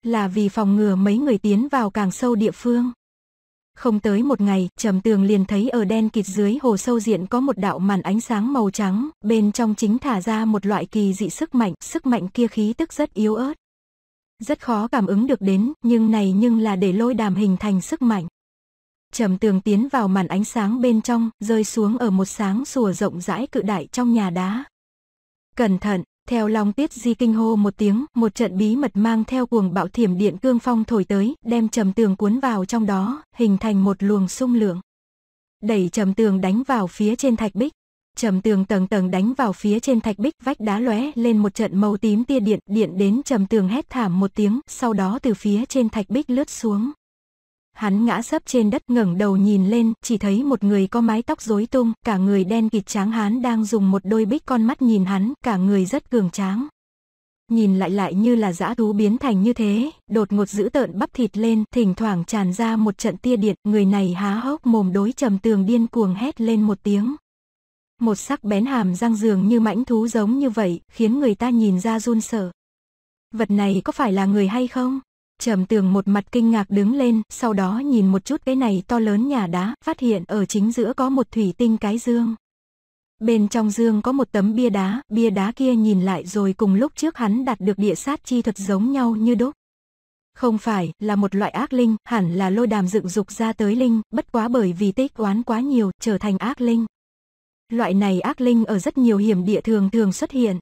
S1: Là vì phòng ngừa mấy người tiến vào càng sâu địa phương. Không tới một ngày, trầm tường liền thấy ở đen kịt dưới hồ sâu diện có một đạo màn ánh sáng màu trắng, bên trong chính thả ra một loại kỳ dị sức mạnh, sức mạnh kia khí tức rất yếu ớt. Rất khó cảm ứng được đến, nhưng này nhưng là để lôi đàm hình thành sức mạnh trầm tường tiến vào màn ánh sáng bên trong, rơi xuống ở một sáng sủa rộng rãi cự đại trong nhà đá. Cẩn thận, theo Long Tiết Di kinh hô một tiếng, một trận bí mật mang theo cuồng bạo thiểm điện cương phong thổi tới, đem trầm tường cuốn vào trong đó, hình thành một luồng sung lượng. Đẩy trầm tường đánh vào phía trên thạch bích. Trầm tường tầng tầng đánh vào phía trên thạch bích vách đá lóe lên một trận màu tím tia điện, điện đến trầm tường hét thảm một tiếng, sau đó từ phía trên thạch bích lướt xuống. Hắn ngã sấp trên đất ngẩng đầu nhìn lên, chỉ thấy một người có mái tóc rối tung, cả người đen kịt tráng hán đang dùng một đôi bích con mắt nhìn hắn, cả người rất cường tráng. Nhìn lại lại như là dã thú biến thành như thế, đột ngột giữ tợn bắp thịt lên, thỉnh thoảng tràn ra một trận tia điện, người này há hốc mồm đối trầm tường điên cuồng hét lên một tiếng. Một sắc bén hàm răng dường như mãnh thú giống như vậy, khiến người ta nhìn ra run sợ. Vật này có phải là người hay không? Trầm tường một mặt kinh ngạc đứng lên, sau đó nhìn một chút cái này to lớn nhà đá, phát hiện ở chính giữa có một thủy tinh cái dương. Bên trong dương có một tấm bia đá, bia đá kia nhìn lại rồi cùng lúc trước hắn đạt được địa sát chi thuật giống nhau như đúc. Không phải, là một loại ác linh, hẳn là lôi đàm dựng dục ra tới linh, bất quá bởi vì tích oán quá nhiều, trở thành ác linh. Loại này ác linh ở rất nhiều hiểm địa thường thường xuất hiện.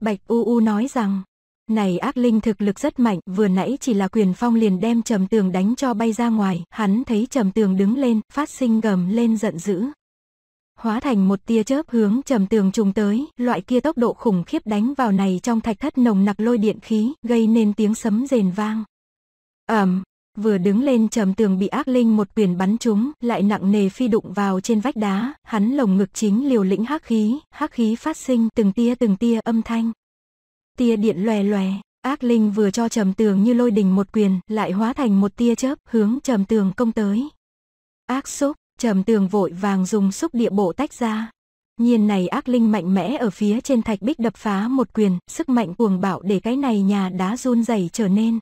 S1: Bạch U U nói rằng, này ác linh thực lực rất mạnh, vừa nãy chỉ là quyền phong liền đem trầm tường đánh cho bay ra ngoài, hắn thấy trầm tường đứng lên, phát sinh gầm lên giận dữ. Hóa thành một tia chớp hướng trầm tường trùng tới, loại kia tốc độ khủng khiếp đánh vào này trong thạch thất nồng nặc lôi điện khí, gây nên tiếng sấm rền vang. Ẩm, Vừa đứng lên trầm tường bị ác linh một quyền bắn trúng, lại nặng nề phi đụng vào trên vách đá, hắn lồng ngực chính liều lĩnh hắc khí, hắc khí phát sinh từng tia từng tia âm thanh tia điện lòe lòe. Ác linh vừa cho trầm tường như lôi đình một quyền, lại hóa thành một tia chớp, hướng trầm tường công tới. Ác xúc, trầm tường vội vàng dùng xúc địa bộ tách ra. Nhiên này ác linh mạnh mẽ ở phía trên thạch bích đập phá một quyền, sức mạnh cuồng bạo để cái này nhà đá run dày trở nên.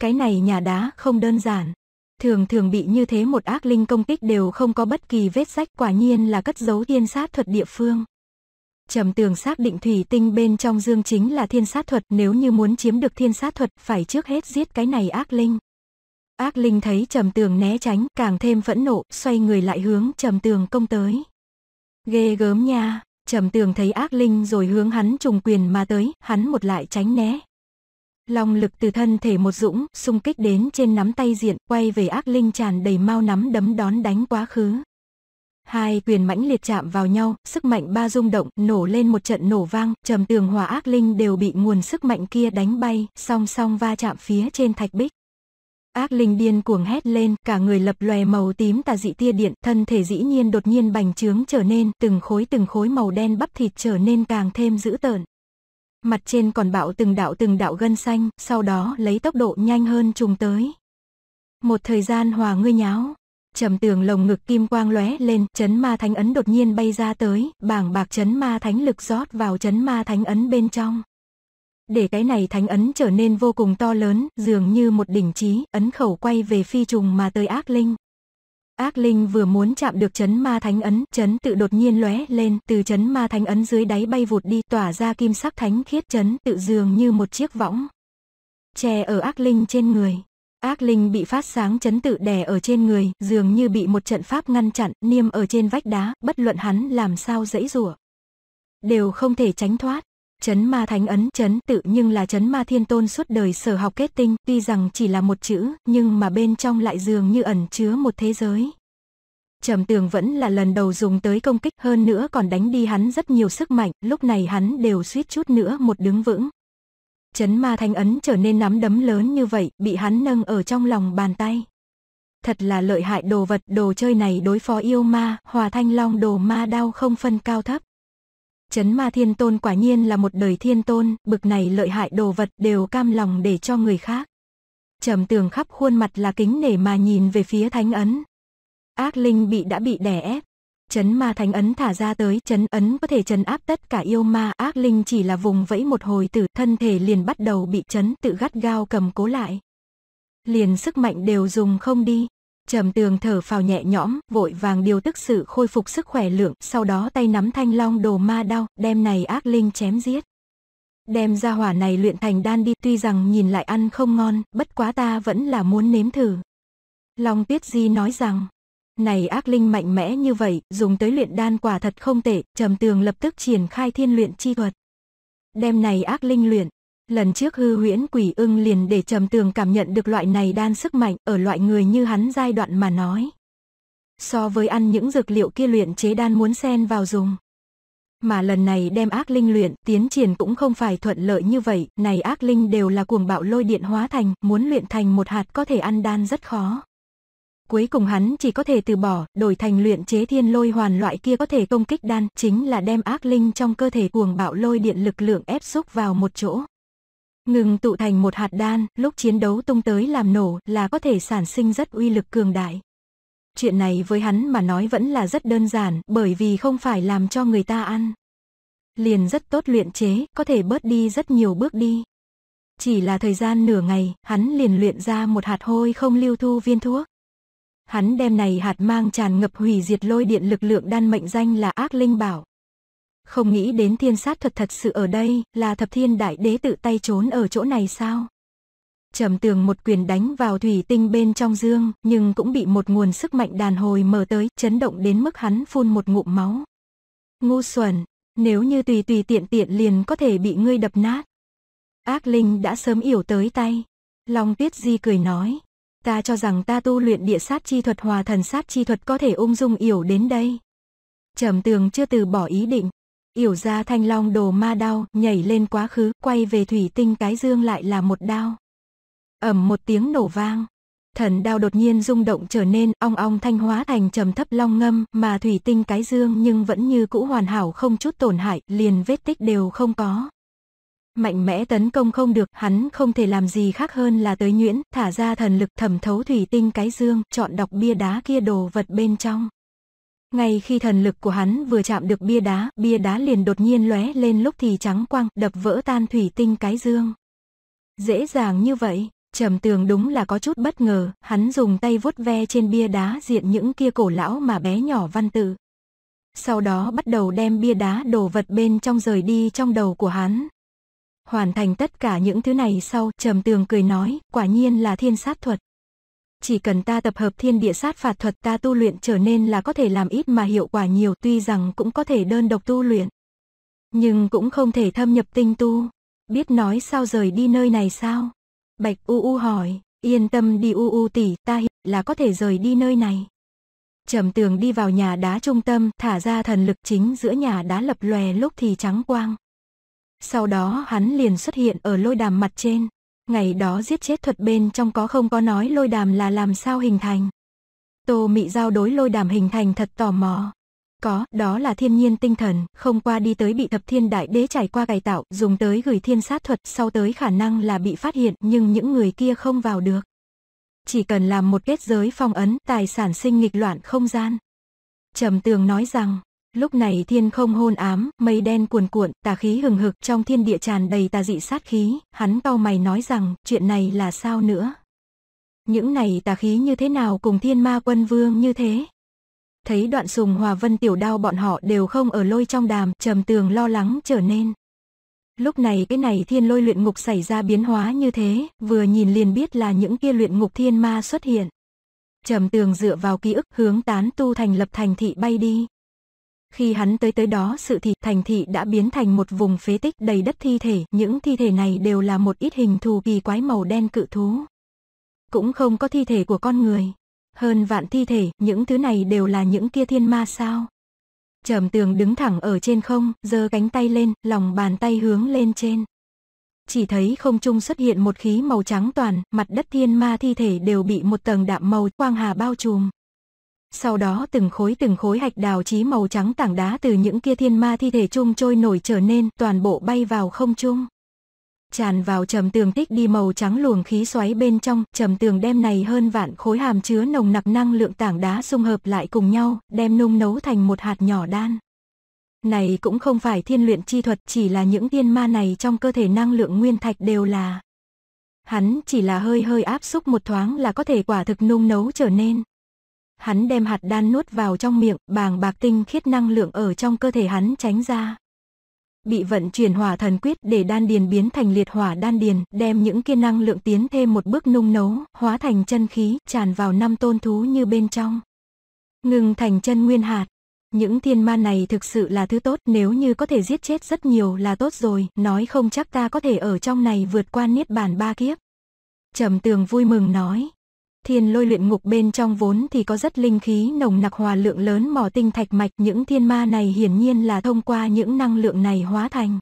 S1: Cái này nhà đá không đơn giản. Thường thường bị như thế một ác linh công kích đều không có bất kỳ vết rách quả nhiên là cất giấu thiên sát thuật địa phương. Trầm tường xác định thủy tinh bên trong dương chính là thiên sát thuật, nếu như muốn chiếm được thiên sát thuật phải trước hết giết cái này ác linh. Ác linh thấy trầm tường né tránh, càng thêm phẫn nộ, xoay người lại hướng trầm tường công tới. Ghê gớm nha, trầm tường thấy ác linh rồi hướng hắn trùng quyền mà tới, hắn một lại tránh né. Long lực từ thân thể một dũng, xung kích đến trên nắm tay diện, quay về ác linh tràn đầy mau nắm đấm đón đánh quá khứ. Hai quyền mãnh liệt chạm vào nhau, sức mạnh ba rung động, nổ lên một trận nổ vang, trầm tường hòa ác linh đều bị nguồn sức mạnh kia đánh bay, song song va chạm phía trên thạch bích. Ác linh điên cuồng hét lên, cả người lập lòe màu tím tà dị tia điện, thân thể dĩ nhiên đột nhiên bành trướng trở nên, từng khối từng khối màu đen bắp thịt trở nên càng thêm dữ tợn. Mặt trên còn bạo từng đạo từng đạo gân xanh, sau đó lấy tốc độ nhanh hơn trùng tới. Một thời gian hòa ngươi nháo, trầm tường lồng ngực kim quang lóe lên, chấn ma thánh ấn đột nhiên bay ra tới, bảng bạc chấn ma thánh lực rót vào chấn ma thánh ấn bên trong. Để cái này thánh ấn trở nên vô cùng to lớn, dường như một đỉnh trí, ấn khẩu quay về phi trùng mà tới ác linh. Ác linh vừa muốn chạm được chấn ma thánh ấn, chấn tự đột nhiên lóe lên, từ chấn ma thánh ấn dưới đáy bay vụt đi, tỏa ra kim sắc thánh khiết chấn tự dường như một chiếc võng. Che ở ác linh trên người. Ác linh bị phát sáng chấn tự đè ở trên người, dường như bị một trận pháp ngăn chặn, niêm ở trên vách đá, bất luận hắn làm sao dẫy rủa Đều không thể tránh thoát. Chấn ma thánh ấn chấn tự nhưng là chấn ma thiên tôn suốt đời sở học kết tinh, tuy rằng chỉ là một chữ, nhưng mà bên trong lại dường như ẩn chứa một thế giới. Trầm tường vẫn là lần đầu dùng tới công kích hơn nữa còn đánh đi hắn rất nhiều sức mạnh, lúc này hắn đều suýt chút nữa một đứng vững, chấn ma thánh ấn trở nên nắm đấm lớn như vậy, bị hắn nâng ở trong lòng bàn tay. Thật là lợi hại đồ vật đồ chơi này đối phó yêu ma, hòa thanh long đồ ma đao không phân cao thấp. Chấn ma thiên tôn quả nhiên là một đời thiên tôn, bực này lợi hại đồ vật đều cam lòng để cho người khác. Trầm tường khắp khuôn mặt là kính nể mà nhìn về phía thánh ấn. Ác linh bị đã bị đè ép, Chấn ma thánh ấn thả ra tới, chấn ấn có thể chấn áp tất cả yêu ma, ác linh chỉ là vùng vẫy một hồi tử, thân thể liền bắt đầu bị chấn tự gắt gao cầm cố lại. Liền sức mạnh đều dùng không đi. Trầm tường thở phào nhẹ nhõm, vội vàng điều tức sự khôi phục sức khỏe lượng, sau đó tay nắm thanh long đồ ma đau đem này ác linh chém giết. Đem ra hỏa này luyện thành đan đi tuy rằng nhìn lại ăn không ngon, bất quá ta vẫn là muốn nếm thử. Long Tuyết Di nói rằng, này ác linh mạnh mẽ như vậy, dùng tới luyện đan quả thật không tệ, trầm tường lập tức triển khai thiên luyện chi thuật. Đem này ác linh luyện, lần trước hư huyễn quỷ ưng liền để trầm tường cảm nhận được loại này đan sức mạnh ở loại người như hắn giai đoạn mà nói. So với ăn những dược liệu kia luyện chế đan muốn xen vào dùng. Mà lần này đem ác linh luyện, tiến triển cũng không phải thuận lợi như vậy, này ác linh đều là cuồng bạo lôi điện hóa thành, muốn luyện thành một hạt có thể ăn đan rất khó. Cuối cùng hắn chỉ có thể từ bỏ, đổi thành luyện chế thiên lôi hoàn loại kia có thể công kích đan, chính là đem ác linh trong cơ thể cuồng bạo lôi điện lực lượng ép xúc vào một chỗ. Ngừng tụ thành một hạt đan, lúc chiến đấu tung tới làm nổ là có thể sản sinh rất uy lực cường đại. Chuyện này với hắn mà nói vẫn là rất đơn giản, bởi vì không phải làm cho người ta ăn. Liền rất tốt luyện chế, có thể bớt đi rất nhiều bước đi. Chỉ là thời gian nửa ngày, hắn liền luyện ra một hạt hôi không lưu thu viên thuốc. Hắn đem này hạt mang tràn ngập hủy diệt lôi điện lực lượng đan mệnh danh là ác linh bảo. Không nghĩ đến thiên sát thuật thật sự ở đây, là thập thiên đại đế tự tay trốn ở chỗ này sao? Trầm tường một quyền đánh vào thủy tinh bên trong dương, nhưng cũng bị một nguồn sức mạnh đàn hồi mở tới, chấn động đến mức hắn phun một ngụm máu. Ngu xuẩn, nếu như tùy tùy tiện tiện liền có thể bị ngươi đập nát. Ác linh đã sớm yểu tới tay. Long tuyết di cười nói ta cho rằng ta tu luyện địa sát chi thuật hòa thần sát chi thuật có thể ung dung yểu đến đây. Trầm tường chưa từ bỏ ý định, yểu ra thanh long đồ ma đao, nhảy lên quá khứ, quay về thủy tinh cái dương lại là một đao. ầm một tiếng nổ vang, thần đao đột nhiên rung động trở nên ong ong thanh hóa thành trầm thấp long ngâm mà thủy tinh cái dương nhưng vẫn như cũ hoàn hảo không chút tổn hại, liền vết tích đều không có mạnh mẽ tấn công không được, hắn không thể làm gì khác hơn là tới nhuyễn, thả ra thần lực thẩm thấu thủy tinh cái dương, chọn đọc bia đá kia đồ vật bên trong. Ngay khi thần lực của hắn vừa chạm được bia đá, bia đá liền đột nhiên lóe lên lúc thì trắng quang, đập vỡ tan thủy tinh cái dương. Dễ dàng như vậy, trầm tường đúng là có chút bất ngờ, hắn dùng tay vuốt ve trên bia đá diện những kia cổ lão mà bé nhỏ văn tự. Sau đó bắt đầu đem bia đá đồ vật bên trong rời đi trong đầu của hắn. Hoàn thành tất cả những thứ này sau, trầm tường cười nói, quả nhiên là thiên sát thuật. Chỉ cần ta tập hợp thiên địa sát phạt thuật ta tu luyện trở nên là có thể làm ít mà hiệu quả nhiều tuy rằng cũng có thể đơn độc tu luyện. Nhưng cũng không thể thâm nhập tinh tu. Biết nói sao rời đi nơi này sao? Bạch U U hỏi, yên tâm đi U U tỷ, ta hiện là có thể rời đi nơi này. Trầm tường đi vào nhà đá trung tâm, thả ra thần lực chính giữa nhà đá lập lòe lúc thì trắng quang. Sau đó hắn liền xuất hiện ở lôi đàm mặt trên. Ngày đó giết chết thuật bên trong có không có nói lôi đàm là làm sao hình thành. Tô Mị Giao đối lôi đàm hình thành thật tò mò. Có, đó là thiên nhiên tinh thần, không qua đi tới bị thập thiên đại đế trải qua cải tạo, dùng tới gửi thiên sát thuật, sau tới khả năng là bị phát hiện, nhưng những người kia không vào được. Chỉ cần làm một kết giới phong ấn, tài sản sinh nghịch loạn không gian. Trầm tường nói rằng, Lúc này thiên không hôn ám, mây đen cuồn cuộn, tà khí hừng hực trong thiên địa tràn đầy tà dị sát khí, hắn cau mày nói rằng, chuyện này là sao nữa? Những này tà khí như thế nào cùng thiên ma quân vương như thế? Thấy đoạn sùng hòa vân tiểu đao bọn họ đều không ở lôi trong đàm, trầm tường lo lắng trở nên. Lúc này cái này thiên lôi luyện ngục xảy ra biến hóa như thế, vừa nhìn liền biết là những kia luyện ngục thiên ma xuất hiện. Trầm tường dựa vào ký ức hướng tán tu thành lập thành thị bay đi, khi hắn tới tới đó sự thị thành thị đã biến thành một vùng phế tích đầy đất thi thể. Những thi thể này đều là một ít hình thù kỳ quái màu đen cự thú. Cũng không có thi thể của con người. Hơn vạn thi thể, những thứ này đều là những kia thiên ma sao. Trầm tường đứng thẳng ở trên không, giơ cánh tay lên, lòng bàn tay hướng lên trên. Chỉ thấy không trung xuất hiện một khí màu trắng toàn, mặt đất thiên ma thi thể đều bị một tầng đạm màu quang hà bao trùm. Sau đó từng khối từng khối hạch đào trí màu trắng tảng đá từ những kia thiên ma thi thể chung trôi nổi trở nên toàn bộ bay vào không trung. Tràn vào trầm tường tích đi màu trắng luồng khí xoáy bên trong, trầm tường đem này hơn vạn khối hàm chứa nồng nặc năng lượng tảng đá xung hợp lại cùng nhau, đem nung nấu thành một hạt nhỏ đan. Này cũng không phải thiên luyện chi thuật, chỉ là những thiên ma này trong cơ thể năng lượng nguyên thạch đều là. Hắn chỉ là hơi hơi áp xúc một thoáng là có thể quả thực nung nấu trở nên hắn đem hạt đan nuốt vào trong miệng, bàng bạc tinh khiết năng lượng ở trong cơ thể hắn tránh ra. Bị vận chuyển hỏa thần quyết để đan điền biến thành liệt hỏa đan điền, đem những kia năng lượng tiến thêm một bước nung nấu, hóa thành chân khí, tràn vào năm tôn thú như bên trong. Ngừng thành chân nguyên hạt. Những thiên ma này thực sự là thứ tốt, nếu như có thể giết chết rất nhiều là tốt rồi, nói không chắc ta có thể ở trong này vượt qua niết bàn ba kiếp. Trầm tường vui mừng nói thiên lôi luyện ngục bên trong vốn thì có rất linh khí nồng nặc hòa lượng lớn mỏ tinh thạch mạch những thiên ma này hiển nhiên là thông qua những năng lượng này hóa thành.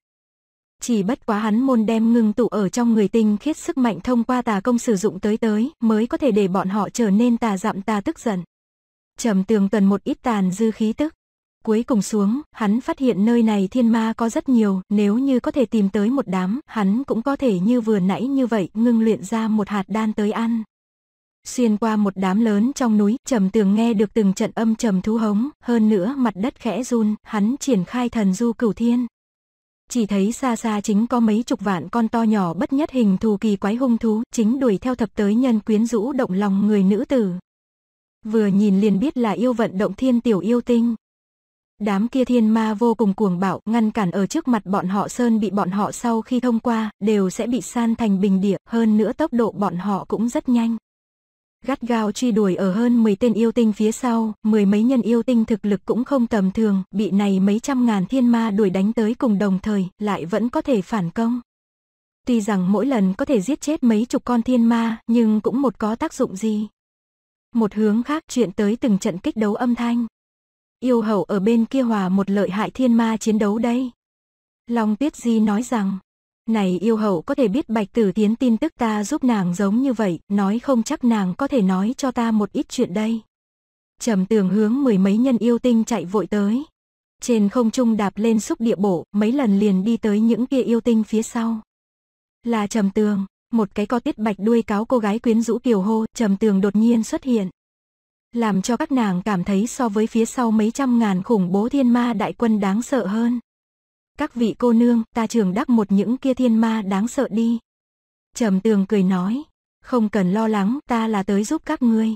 S1: Chỉ bất quá hắn môn đem ngưng tụ ở trong người tinh khiết sức mạnh thông qua tà công sử dụng tới tới mới có thể để bọn họ trở nên tà dạm tà tức giận. Trầm tường tuần một ít tàn dư khí tức. Cuối cùng xuống, hắn phát hiện nơi này thiên ma có rất nhiều, nếu như có thể tìm tới một đám, hắn cũng có thể như vừa nãy như vậy ngưng luyện ra một hạt đan tới ăn. Xuyên qua một đám lớn trong núi, trầm tường nghe được từng trận âm trầm thú hống, hơn nữa mặt đất khẽ run, hắn triển khai thần du cửu thiên. Chỉ thấy xa xa chính có mấy chục vạn con to nhỏ bất nhất hình thù kỳ quái hung thú, chính đuổi theo thập tới nhân quyến rũ động lòng người nữ tử. Vừa nhìn liền biết là yêu vận động thiên tiểu yêu tinh. Đám kia thiên ma vô cùng cuồng bạo, ngăn cản ở trước mặt bọn họ sơn bị bọn họ sau khi thông qua, đều sẽ bị san thành bình địa, hơn nữa tốc độ bọn họ cũng rất nhanh gắt gao truy đuổi ở hơn 10 tên yêu tinh phía sau, mười mấy nhân yêu tinh thực lực cũng không tầm thường, bị này mấy trăm ngàn thiên ma đuổi đánh tới cùng đồng thời, lại vẫn có thể phản công. Tuy rằng mỗi lần có thể giết chết mấy chục con thiên ma, nhưng cũng một có tác dụng gì. Một hướng khác chuyện tới từng trận kích đấu âm thanh. Yêu hậu ở bên kia hòa một lợi hại thiên ma chiến đấu đây. Long Tuyết Di nói rằng, này yêu hậu có thể biết bạch tử tiến tin tức ta giúp nàng giống như vậy, nói không chắc nàng có thể nói cho ta một ít chuyện đây. Trầm tường hướng mười mấy nhân yêu tinh chạy vội tới. Trên không trung đạp lên xúc địa bộ mấy lần liền đi tới những kia yêu tinh phía sau. Là trầm tường, một cái co tiết bạch đuôi cáo cô gái quyến rũ kiều hô, trầm tường đột nhiên xuất hiện. Làm cho các nàng cảm thấy so với phía sau mấy trăm ngàn khủng bố thiên ma đại quân đáng sợ hơn. Các vị cô nương, ta trường đắc một những kia thiên ma đáng sợ đi. Trầm tường cười nói, không cần lo lắng, ta là tới giúp các ngươi.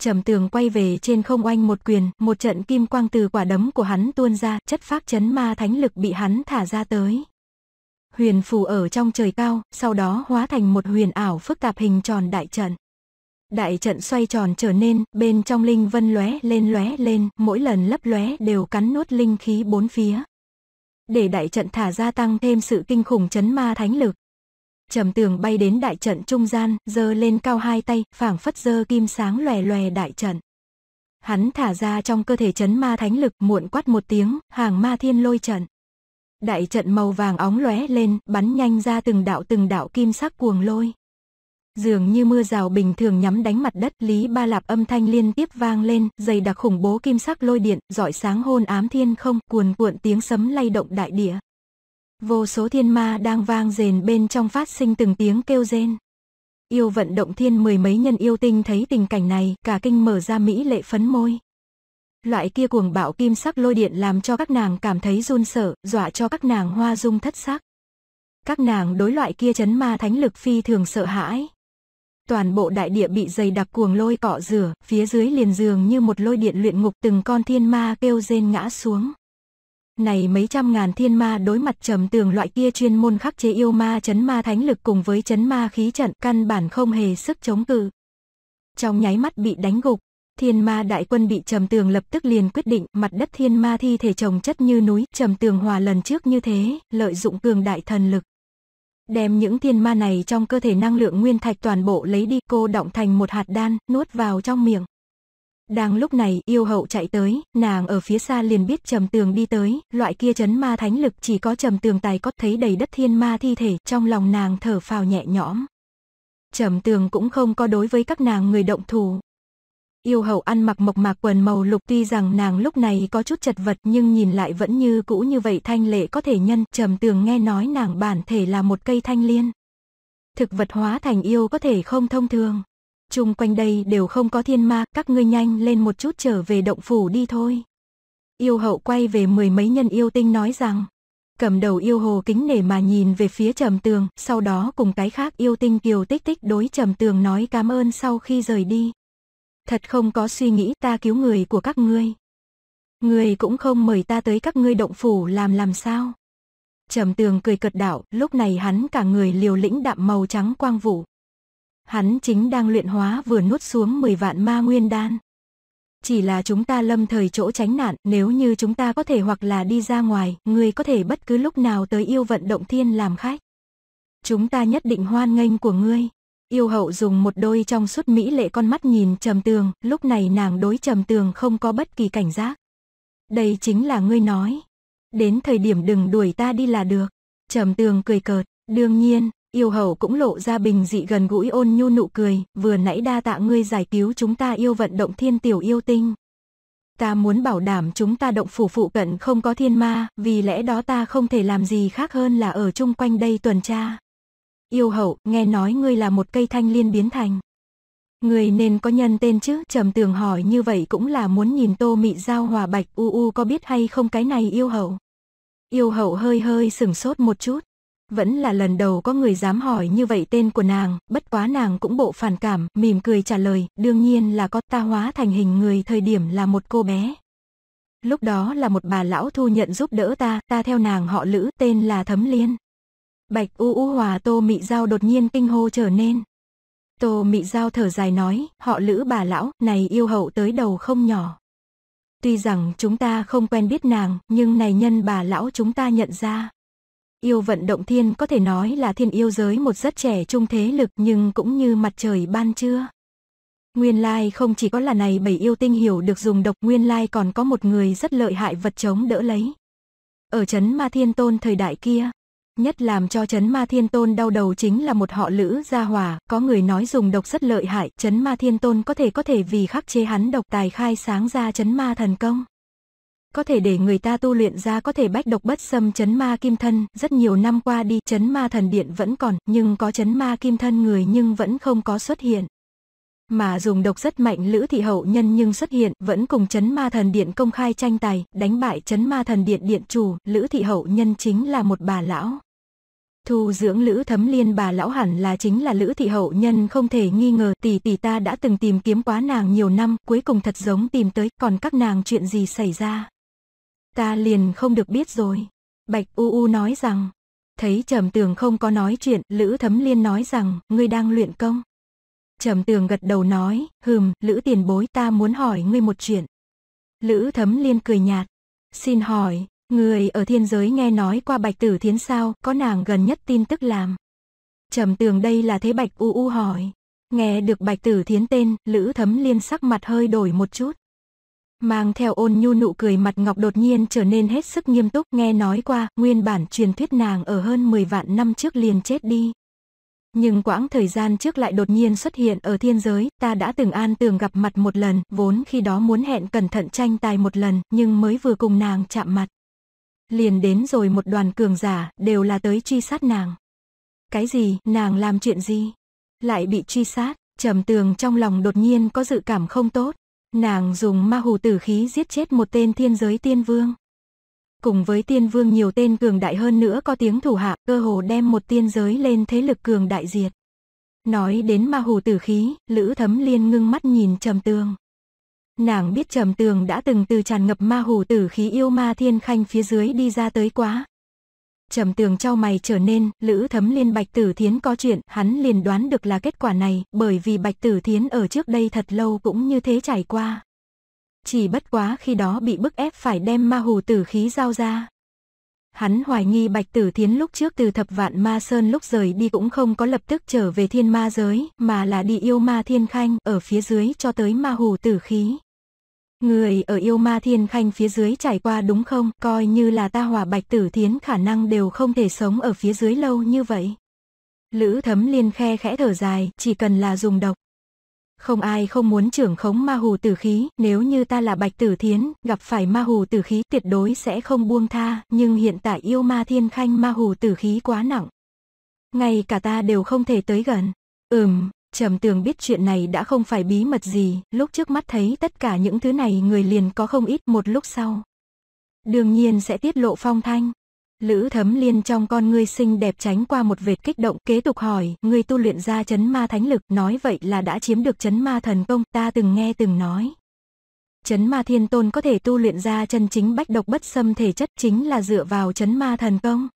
S1: Trầm tường quay về trên không oanh một quyền, một trận kim quang từ quả đấm của hắn tuôn ra, chất phác chấn ma thánh lực bị hắn thả ra tới. Huyền phù ở trong trời cao, sau đó hóa thành một huyền ảo phức tạp hình tròn đại trận. Đại trận xoay tròn trở nên, bên trong linh vân lóe lên lóe lên, mỗi lần lấp lóe đều cắn nuốt linh khí bốn phía để đại trận thả ra tăng thêm sự kinh khủng chấn ma thánh lực. Trầm tường bay đến đại trận trung gian, giơ lên cao hai tay, phảng phất giơ kim sáng lòe lòe đại trận. Hắn thả ra trong cơ thể chấn ma thánh lực muộn quát một tiếng, hàng ma thiên lôi trận. Đại trận màu vàng óng lóe lên, bắn nhanh ra từng đạo từng đạo kim sắc cuồng lôi. Dường như mưa rào bình thường nhắm đánh mặt đất, Lý Ba Lạp âm thanh liên tiếp vang lên, dày đặc khủng bố kim sắc lôi điện, rọi sáng hôn ám thiên không, cuồn cuộn tiếng sấm lay động đại địa. Vô số thiên ma đang vang rền bên trong phát sinh từng tiếng kêu rên. Yêu vận động thiên mười mấy nhân yêu tinh thấy tình cảnh này, cả kinh mở ra mỹ lệ phấn môi. Loại kia cuồng bạo kim sắc lôi điện làm cho các nàng cảm thấy run sợ, dọa cho các nàng hoa dung thất sắc. Các nàng đối loại kia chấn ma thánh lực phi thường sợ hãi. Toàn bộ đại địa bị dày đặc cuồng lôi cọ rửa, phía dưới liền giường như một lôi điện luyện ngục từng con thiên ma kêu rên ngã xuống. Này mấy trăm ngàn thiên ma đối mặt trầm tường loại kia chuyên môn khắc chế yêu ma chấn ma thánh lực cùng với chấn ma khí trận căn bản không hề sức chống cự. Trong nháy mắt bị đánh gục, thiên ma đại quân bị trầm tường lập tức liền quyết định mặt đất thiên ma thi thể trồng chất như núi trầm tường hòa lần trước như thế, lợi dụng cường đại thần lực đem những thiên ma này trong cơ thể năng lượng nguyên thạch toàn bộ lấy đi cô động thành một hạt đan, nuốt vào trong miệng. Đang lúc này, yêu hậu chạy tới, nàng ở phía xa liền biết trầm tường đi tới, loại kia chấn ma thánh lực chỉ có trầm tường tài có thấy đầy đất thiên ma thi thể, trong lòng nàng thở phào nhẹ nhõm. Trầm tường cũng không có đối với các nàng người động thù, Yêu hậu ăn mặc mộc mạc quần màu lục tuy rằng nàng lúc này có chút chật vật nhưng nhìn lại vẫn như cũ như vậy thanh lệ có thể nhân. Trầm tường nghe nói nàng bản thể là một cây thanh liên. Thực vật hóa thành yêu có thể không thông thường. Chung quanh đây đều không có thiên ma, các ngươi nhanh lên một chút trở về động phủ đi thôi. Yêu hậu quay về mười mấy nhân yêu tinh nói rằng. Cầm đầu yêu hồ kính nể mà nhìn về phía trầm tường, sau đó cùng cái khác yêu tinh kiều tích tích đối trầm tường nói cảm ơn sau khi rời đi thật không có suy nghĩ ta cứu người của các ngươi. Người cũng không mời ta tới các ngươi động phủ làm làm sao. Trầm tường cười cợt đạo, lúc này hắn cả người liều lĩnh đạm màu trắng quang vũ. Hắn chính đang luyện hóa vừa nuốt xuống 10 vạn ma nguyên đan. Chỉ là chúng ta lâm thời chỗ tránh nạn, nếu như chúng ta có thể hoặc là đi ra ngoài, người có thể bất cứ lúc nào tới yêu vận động thiên làm khách. Chúng ta nhất định hoan nghênh của ngươi. Yêu hậu dùng một đôi trong suốt mỹ lệ con mắt nhìn trầm tường, lúc này nàng đối trầm tường không có bất kỳ cảnh giác. Đây chính là ngươi nói. Đến thời điểm đừng đuổi ta đi là được. Trầm tường cười cợt, đương nhiên, yêu hậu cũng lộ ra bình dị gần gũi ôn nhu nụ cười, vừa nãy đa tạ ngươi giải cứu chúng ta yêu vận động thiên tiểu yêu tinh. Ta muốn bảo đảm chúng ta động phủ phụ cận không có thiên ma, vì lẽ đó ta không thể làm gì khác hơn là ở chung quanh đây tuần tra yêu hậu, nghe nói ngươi là một cây thanh liên biến thành. Người nên có nhân tên chứ, trầm tường hỏi như vậy cũng là muốn nhìn tô mị giao hòa bạch u u có biết hay không cái này yêu hậu. Yêu hậu hơi hơi sừng sốt một chút. Vẫn là lần đầu có người dám hỏi như vậy tên của nàng, bất quá nàng cũng bộ phản cảm, mỉm cười trả lời, đương nhiên là có ta hóa thành hình người thời điểm là một cô bé. Lúc đó là một bà lão thu nhận giúp đỡ ta, ta theo nàng họ lữ tên là Thấm Liên. Bạch U U Hòa Tô Mị Giao đột nhiên kinh hô trở nên. Tô Mị Giao thở dài nói, họ lữ bà lão, này yêu hậu tới đầu không nhỏ. Tuy rằng chúng ta không quen biết nàng, nhưng này nhân bà lão chúng ta nhận ra. Yêu vận động thiên có thể nói là thiên yêu giới một rất trẻ trung thế lực nhưng cũng như mặt trời ban trưa. Nguyên lai không chỉ có là này bảy yêu tinh hiểu được dùng độc nguyên lai còn có một người rất lợi hại vật chống đỡ lấy. Ở chấn ma thiên tôn thời đại kia, Nhất làm cho chấn ma thiên tôn đau đầu chính là một họ lữ gia hòa, có người nói dùng độc rất lợi hại, chấn ma thiên tôn có thể có thể vì khắc chế hắn độc tài khai sáng ra chấn ma thần công. Có thể để người ta tu luyện ra có thể bách độc bất xâm chấn ma kim thân, rất nhiều năm qua đi chấn ma thần điện vẫn còn, nhưng có chấn ma kim thân người nhưng vẫn không có xuất hiện mà dùng độc rất mạnh Lữ Thị Hậu Nhân nhưng xuất hiện vẫn cùng chấn ma thần điện công khai tranh tài, đánh bại chấn ma thần điện điện chủ, Lữ Thị Hậu Nhân chính là một bà lão. Thu dưỡng Lữ Thấm Liên bà lão hẳn là chính là Lữ Thị Hậu Nhân không thể nghi ngờ tỷ tỷ ta đã từng tìm kiếm quá nàng nhiều năm, cuối cùng thật giống tìm tới, còn các nàng chuyện gì xảy ra. Ta liền không được biết rồi. Bạch U U nói rằng, thấy trầm tường không có nói chuyện, Lữ Thấm Liên nói rằng, ngươi đang luyện công. Trầm tường gật đầu nói, hừm, Lữ tiền bối ta muốn hỏi ngươi một chuyện. Lữ thấm liên cười nhạt. Xin hỏi, người ở thiên giới nghe nói qua bạch tử thiến sao, có nàng gần nhất tin tức làm. Trầm tường đây là thế bạch u u hỏi. Nghe được bạch tử thiến tên, Lữ thấm liên sắc mặt hơi đổi một chút. Mang theo ôn nhu nụ cười mặt ngọc đột nhiên trở nên hết sức nghiêm túc nghe nói qua, nguyên bản truyền thuyết nàng ở hơn 10 vạn năm trước liền chết đi nhưng quãng thời gian trước lại đột nhiên xuất hiện ở thiên giới, ta đã từng an tường gặp mặt một lần, vốn khi đó muốn hẹn cẩn thận tranh tài một lần, nhưng mới vừa cùng nàng chạm mặt. Liền đến rồi một đoàn cường giả, đều là tới truy sát nàng. Cái gì, nàng làm chuyện gì? Lại bị truy sát, trầm tường trong lòng đột nhiên có dự cảm không tốt. Nàng dùng ma hù tử khí giết chết một tên thiên giới tiên vương cùng với tiên vương nhiều tên cường đại hơn nữa có tiếng thủ hạ, cơ hồ đem một tiên giới lên thế lực cường đại diệt. Nói đến ma hù tử khí, Lữ Thấm Liên ngưng mắt nhìn Trầm Tường. Nàng biết Trầm Tường đã từng từ tràn ngập ma hù tử khí yêu ma thiên khanh phía dưới đi ra tới quá. Trầm Tường trao mày trở nên, Lữ Thấm Liên Bạch Tử Thiến có chuyện, hắn liền đoán được là kết quả này, bởi vì Bạch Tử Thiến ở trước đây thật lâu cũng như thế trải qua. Chỉ bất quá khi đó bị bức ép phải đem ma hù tử khí giao ra. Hắn hoài nghi Bạch Tử Thiến lúc trước từ thập vạn ma sơn lúc rời đi cũng không có lập tức trở về thiên ma giới, mà là đi yêu ma thiên khanh ở phía dưới cho tới ma hù tử khí. Người ở yêu ma thiên khanh phía dưới trải qua đúng không, coi như là ta hòa Bạch Tử Thiến khả năng đều không thể sống ở phía dưới lâu như vậy. Lữ thấm liên khe khẽ thở dài, chỉ cần là dùng độc, không ai không muốn trưởng khống ma hù tử khí, nếu như ta là Bạch Tử Thiến, gặp phải ma hù tử khí tuyệt đối sẽ không buông tha, nhưng hiện tại yêu ma thiên khanh ma hù tử khí quá nặng. Ngay cả ta đều không thể tới gần. Ừm, Trầm tường biết chuyện này đã không phải bí mật gì, lúc trước mắt thấy tất cả những thứ này người liền có không ít một lúc sau. Đương nhiên sẽ tiết lộ phong thanh, Lữ thấm liên trong con ngươi xinh đẹp tránh qua một vệt kích động kế tục hỏi, ngươi tu luyện ra chấn ma thánh lực, nói vậy là đã chiếm được chấn ma thần công, ta từng nghe từng nói. Chấn ma thiên tôn có thể tu luyện ra chân chính bách độc bất xâm thể chất chính là dựa vào chấn ma thần công.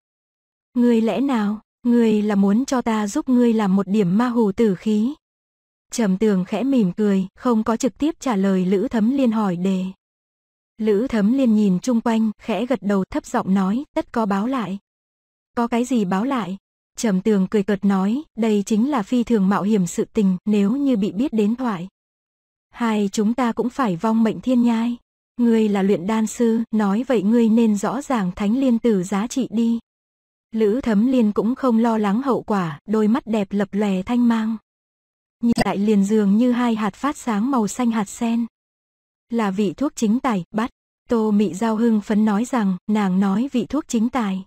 S1: Ngươi lẽ nào, ngươi là muốn cho ta giúp ngươi làm một điểm ma hù tử khí. Trầm tường khẽ mỉm cười, không có trực tiếp trả lời lữ thấm liên hỏi đề. Lữ thấm liền nhìn chung quanh, khẽ gật đầu thấp giọng nói, tất có báo lại. Có cái gì báo lại? Trầm tường cười cợt nói, đây chính là phi thường mạo hiểm sự tình, nếu như bị biết đến thoại. Hai chúng ta cũng phải vong mệnh thiên nhai. Ngươi là luyện đan sư, nói vậy ngươi nên rõ ràng thánh liên tử giá trị đi. Lữ thấm liên cũng không lo lắng hậu quả, đôi mắt đẹp lập lè thanh mang. Nhìn lại liền dường như hai hạt phát sáng màu xanh hạt sen là vị thuốc chính tài, bắt. Tô Mị Giao hưng phấn nói rằng, nàng nói vị thuốc chính tài.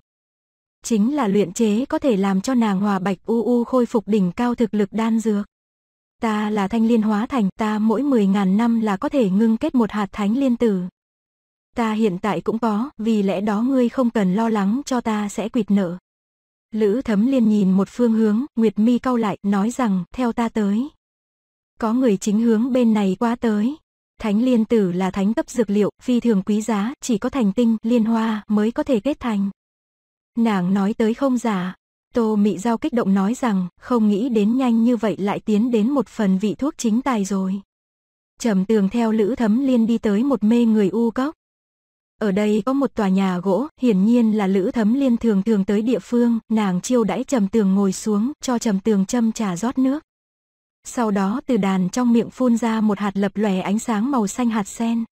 S1: Chính là luyện chế có thể làm cho nàng hòa bạch u u khôi phục đỉnh cao thực lực đan dược. Ta là thanh liên hóa thành, ta mỗi 10.000 năm là có thể ngưng kết một hạt thánh liên tử. Ta hiện tại cũng có, vì lẽ đó ngươi không cần lo lắng cho ta sẽ quỵt nợ. Lữ thấm liên nhìn một phương hướng, Nguyệt mi cau lại, nói rằng, theo ta tới. Có người chính hướng bên này qua tới. Thánh liên tử là thánh cấp dược liệu, phi thường quý giá, chỉ có thành tinh, liên hoa mới có thể kết thành. Nàng nói tới không giả. Tô Mị Giao kích động nói rằng, không nghĩ đến nhanh như vậy lại tiến đến một phần vị thuốc chính tài rồi. Trầm tường theo Lữ Thấm Liên đi tới một mê người u cốc. Ở đây có một tòa nhà gỗ, hiển nhiên là Lữ Thấm Liên thường thường tới địa phương, nàng chiêu đãi Trầm Tường ngồi xuống, cho Trầm Tường châm trà rót nước. Sau đó từ đàn trong miệng phun ra một hạt lập lòe ánh sáng màu xanh hạt sen.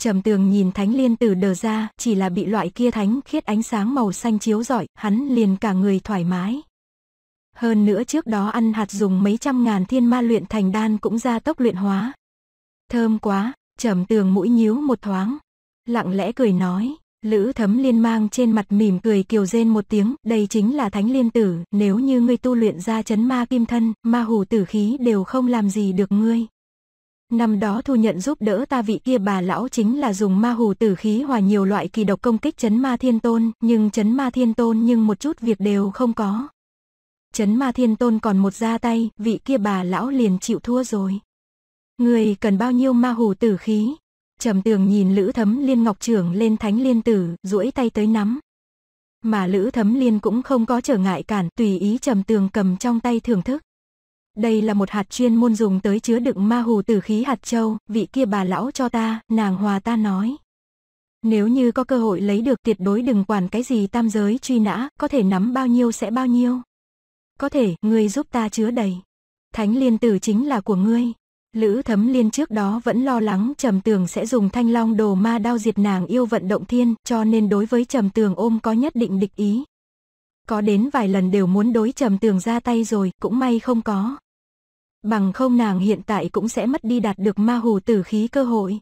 S1: Trầm tường nhìn thánh liên tử đờ ra, chỉ là bị loại kia thánh khiết ánh sáng màu xanh chiếu rọi, hắn liền cả người thoải mái. Hơn nữa trước đó ăn hạt dùng mấy trăm ngàn thiên ma luyện thành đan cũng ra tốc luyện hóa. Thơm quá, trầm tường mũi nhíu một thoáng. Lặng lẽ cười nói, Lữ thấm liên mang trên mặt mỉm cười kiều rên một tiếng, đây chính là thánh liên tử, nếu như ngươi tu luyện ra chấn ma kim thân, ma hù tử khí đều không làm gì được ngươi. Năm đó thu nhận giúp đỡ ta vị kia bà lão chính là dùng ma hù tử khí hòa nhiều loại kỳ độc công kích chấn ma thiên tôn, nhưng chấn ma thiên tôn nhưng một chút việc đều không có. Chấn ma thiên tôn còn một ra tay, vị kia bà lão liền chịu thua rồi. Người cần bao nhiêu ma hù tử khí, Trầm tường nhìn Lữ Thấm Liên Ngọc trưởng lên thánh liên tử, duỗi tay tới nắm. Mà Lữ Thấm Liên cũng không có trở ngại cản, tùy ý trầm tường cầm trong tay thưởng thức. Đây là một hạt chuyên môn dùng tới chứa đựng ma hù tử khí hạt châu, vị kia bà lão cho ta, nàng hòa ta nói. Nếu như có cơ hội lấy được tuyệt đối đừng quản cái gì tam giới truy nã, có thể nắm bao nhiêu sẽ bao nhiêu. Có thể, người giúp ta chứa đầy. Thánh liên tử chính là của ngươi. Lữ Thấm Liên trước đó vẫn lo lắng Trầm Tường sẽ dùng thanh long đồ ma đao diệt nàng yêu vận động thiên cho nên đối với Trầm Tường ôm có nhất định địch ý. Có đến vài lần đều muốn đối Trầm Tường ra tay rồi, cũng may không có. Bằng không nàng hiện tại cũng sẽ mất đi đạt được ma hù tử khí cơ hội.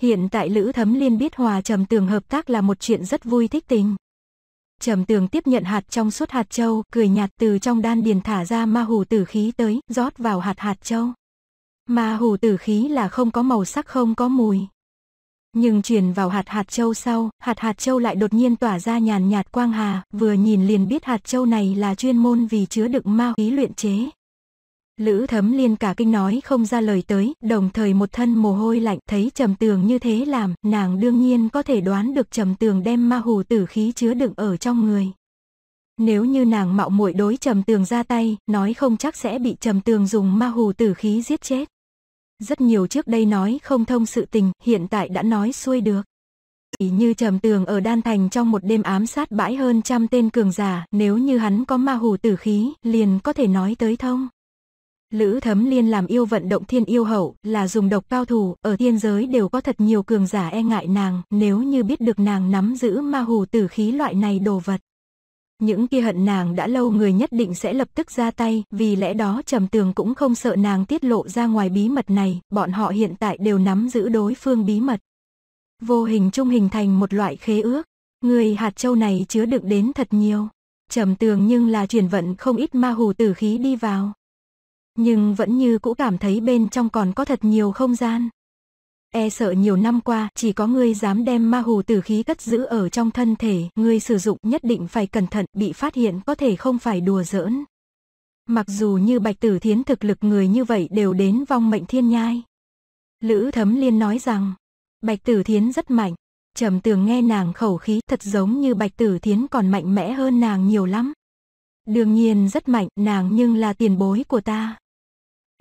S1: Hiện tại Lữ Thấm Liên biết hòa Trầm Tường hợp tác là một chuyện rất vui thích tình. Trầm Tường tiếp nhận hạt trong suốt hạt châu, cười nhạt từ trong đan điền thả ra ma hù tử khí tới, rót vào hạt hạt châu. Mà hủ tử khí là không có màu sắc không có mùi. Nhưng truyền vào hạt hạt châu sau, hạt hạt châu lại đột nhiên tỏa ra nhàn nhạt quang hà, vừa nhìn liền biết hạt châu này là chuyên môn vì chứa đựng ma khí luyện chế. Lữ thấm liên cả kinh nói không ra lời tới, đồng thời một thân mồ hôi lạnh thấy trầm tường như thế làm, nàng đương nhiên có thể đoán được trầm tường đem ma hù tử khí chứa đựng ở trong người. Nếu như nàng mạo muội đối trầm tường ra tay, nói không chắc sẽ bị trầm tường dùng ma hù tử khí giết chết. Rất nhiều trước đây nói không thông sự tình, hiện tại đã nói xuôi được. Ý như trầm tường ở đan thành trong một đêm ám sát bãi hơn trăm tên cường giả, nếu như hắn có ma hù tử khí, liền có thể nói tới thông. Lữ thấm liên làm yêu vận động thiên yêu hậu, là dùng độc cao thủ, ở thiên giới đều có thật nhiều cường giả e ngại nàng, nếu như biết được nàng nắm giữ ma hù tử khí loại này đồ vật. Những kia hận nàng đã lâu người nhất định sẽ lập tức ra tay, vì lẽ đó Trầm Tường cũng không sợ nàng tiết lộ ra ngoài bí mật này, bọn họ hiện tại đều nắm giữ đối phương bí mật. Vô hình trung hình thành một loại khế ước, người hạt châu này chứa đựng đến thật nhiều. Trầm Tường nhưng là chuyển vận không ít ma hù tử khí đi vào. Nhưng vẫn như cũ cảm thấy bên trong còn có thật nhiều không gian e sợ nhiều năm qua chỉ có ngươi dám đem ma hù tử khí cất giữ ở trong thân thể, ngươi sử dụng nhất định phải cẩn thận, bị phát hiện có thể không phải đùa giỡn. Mặc dù như bạch tử thiến thực lực người như vậy đều đến vong mệnh thiên nhai. Lữ thấm liên nói rằng, bạch tử thiến rất mạnh, trầm tường nghe nàng khẩu khí thật giống như bạch tử thiến còn mạnh mẽ hơn nàng nhiều lắm. Đương nhiên rất mạnh, nàng nhưng là tiền bối của ta.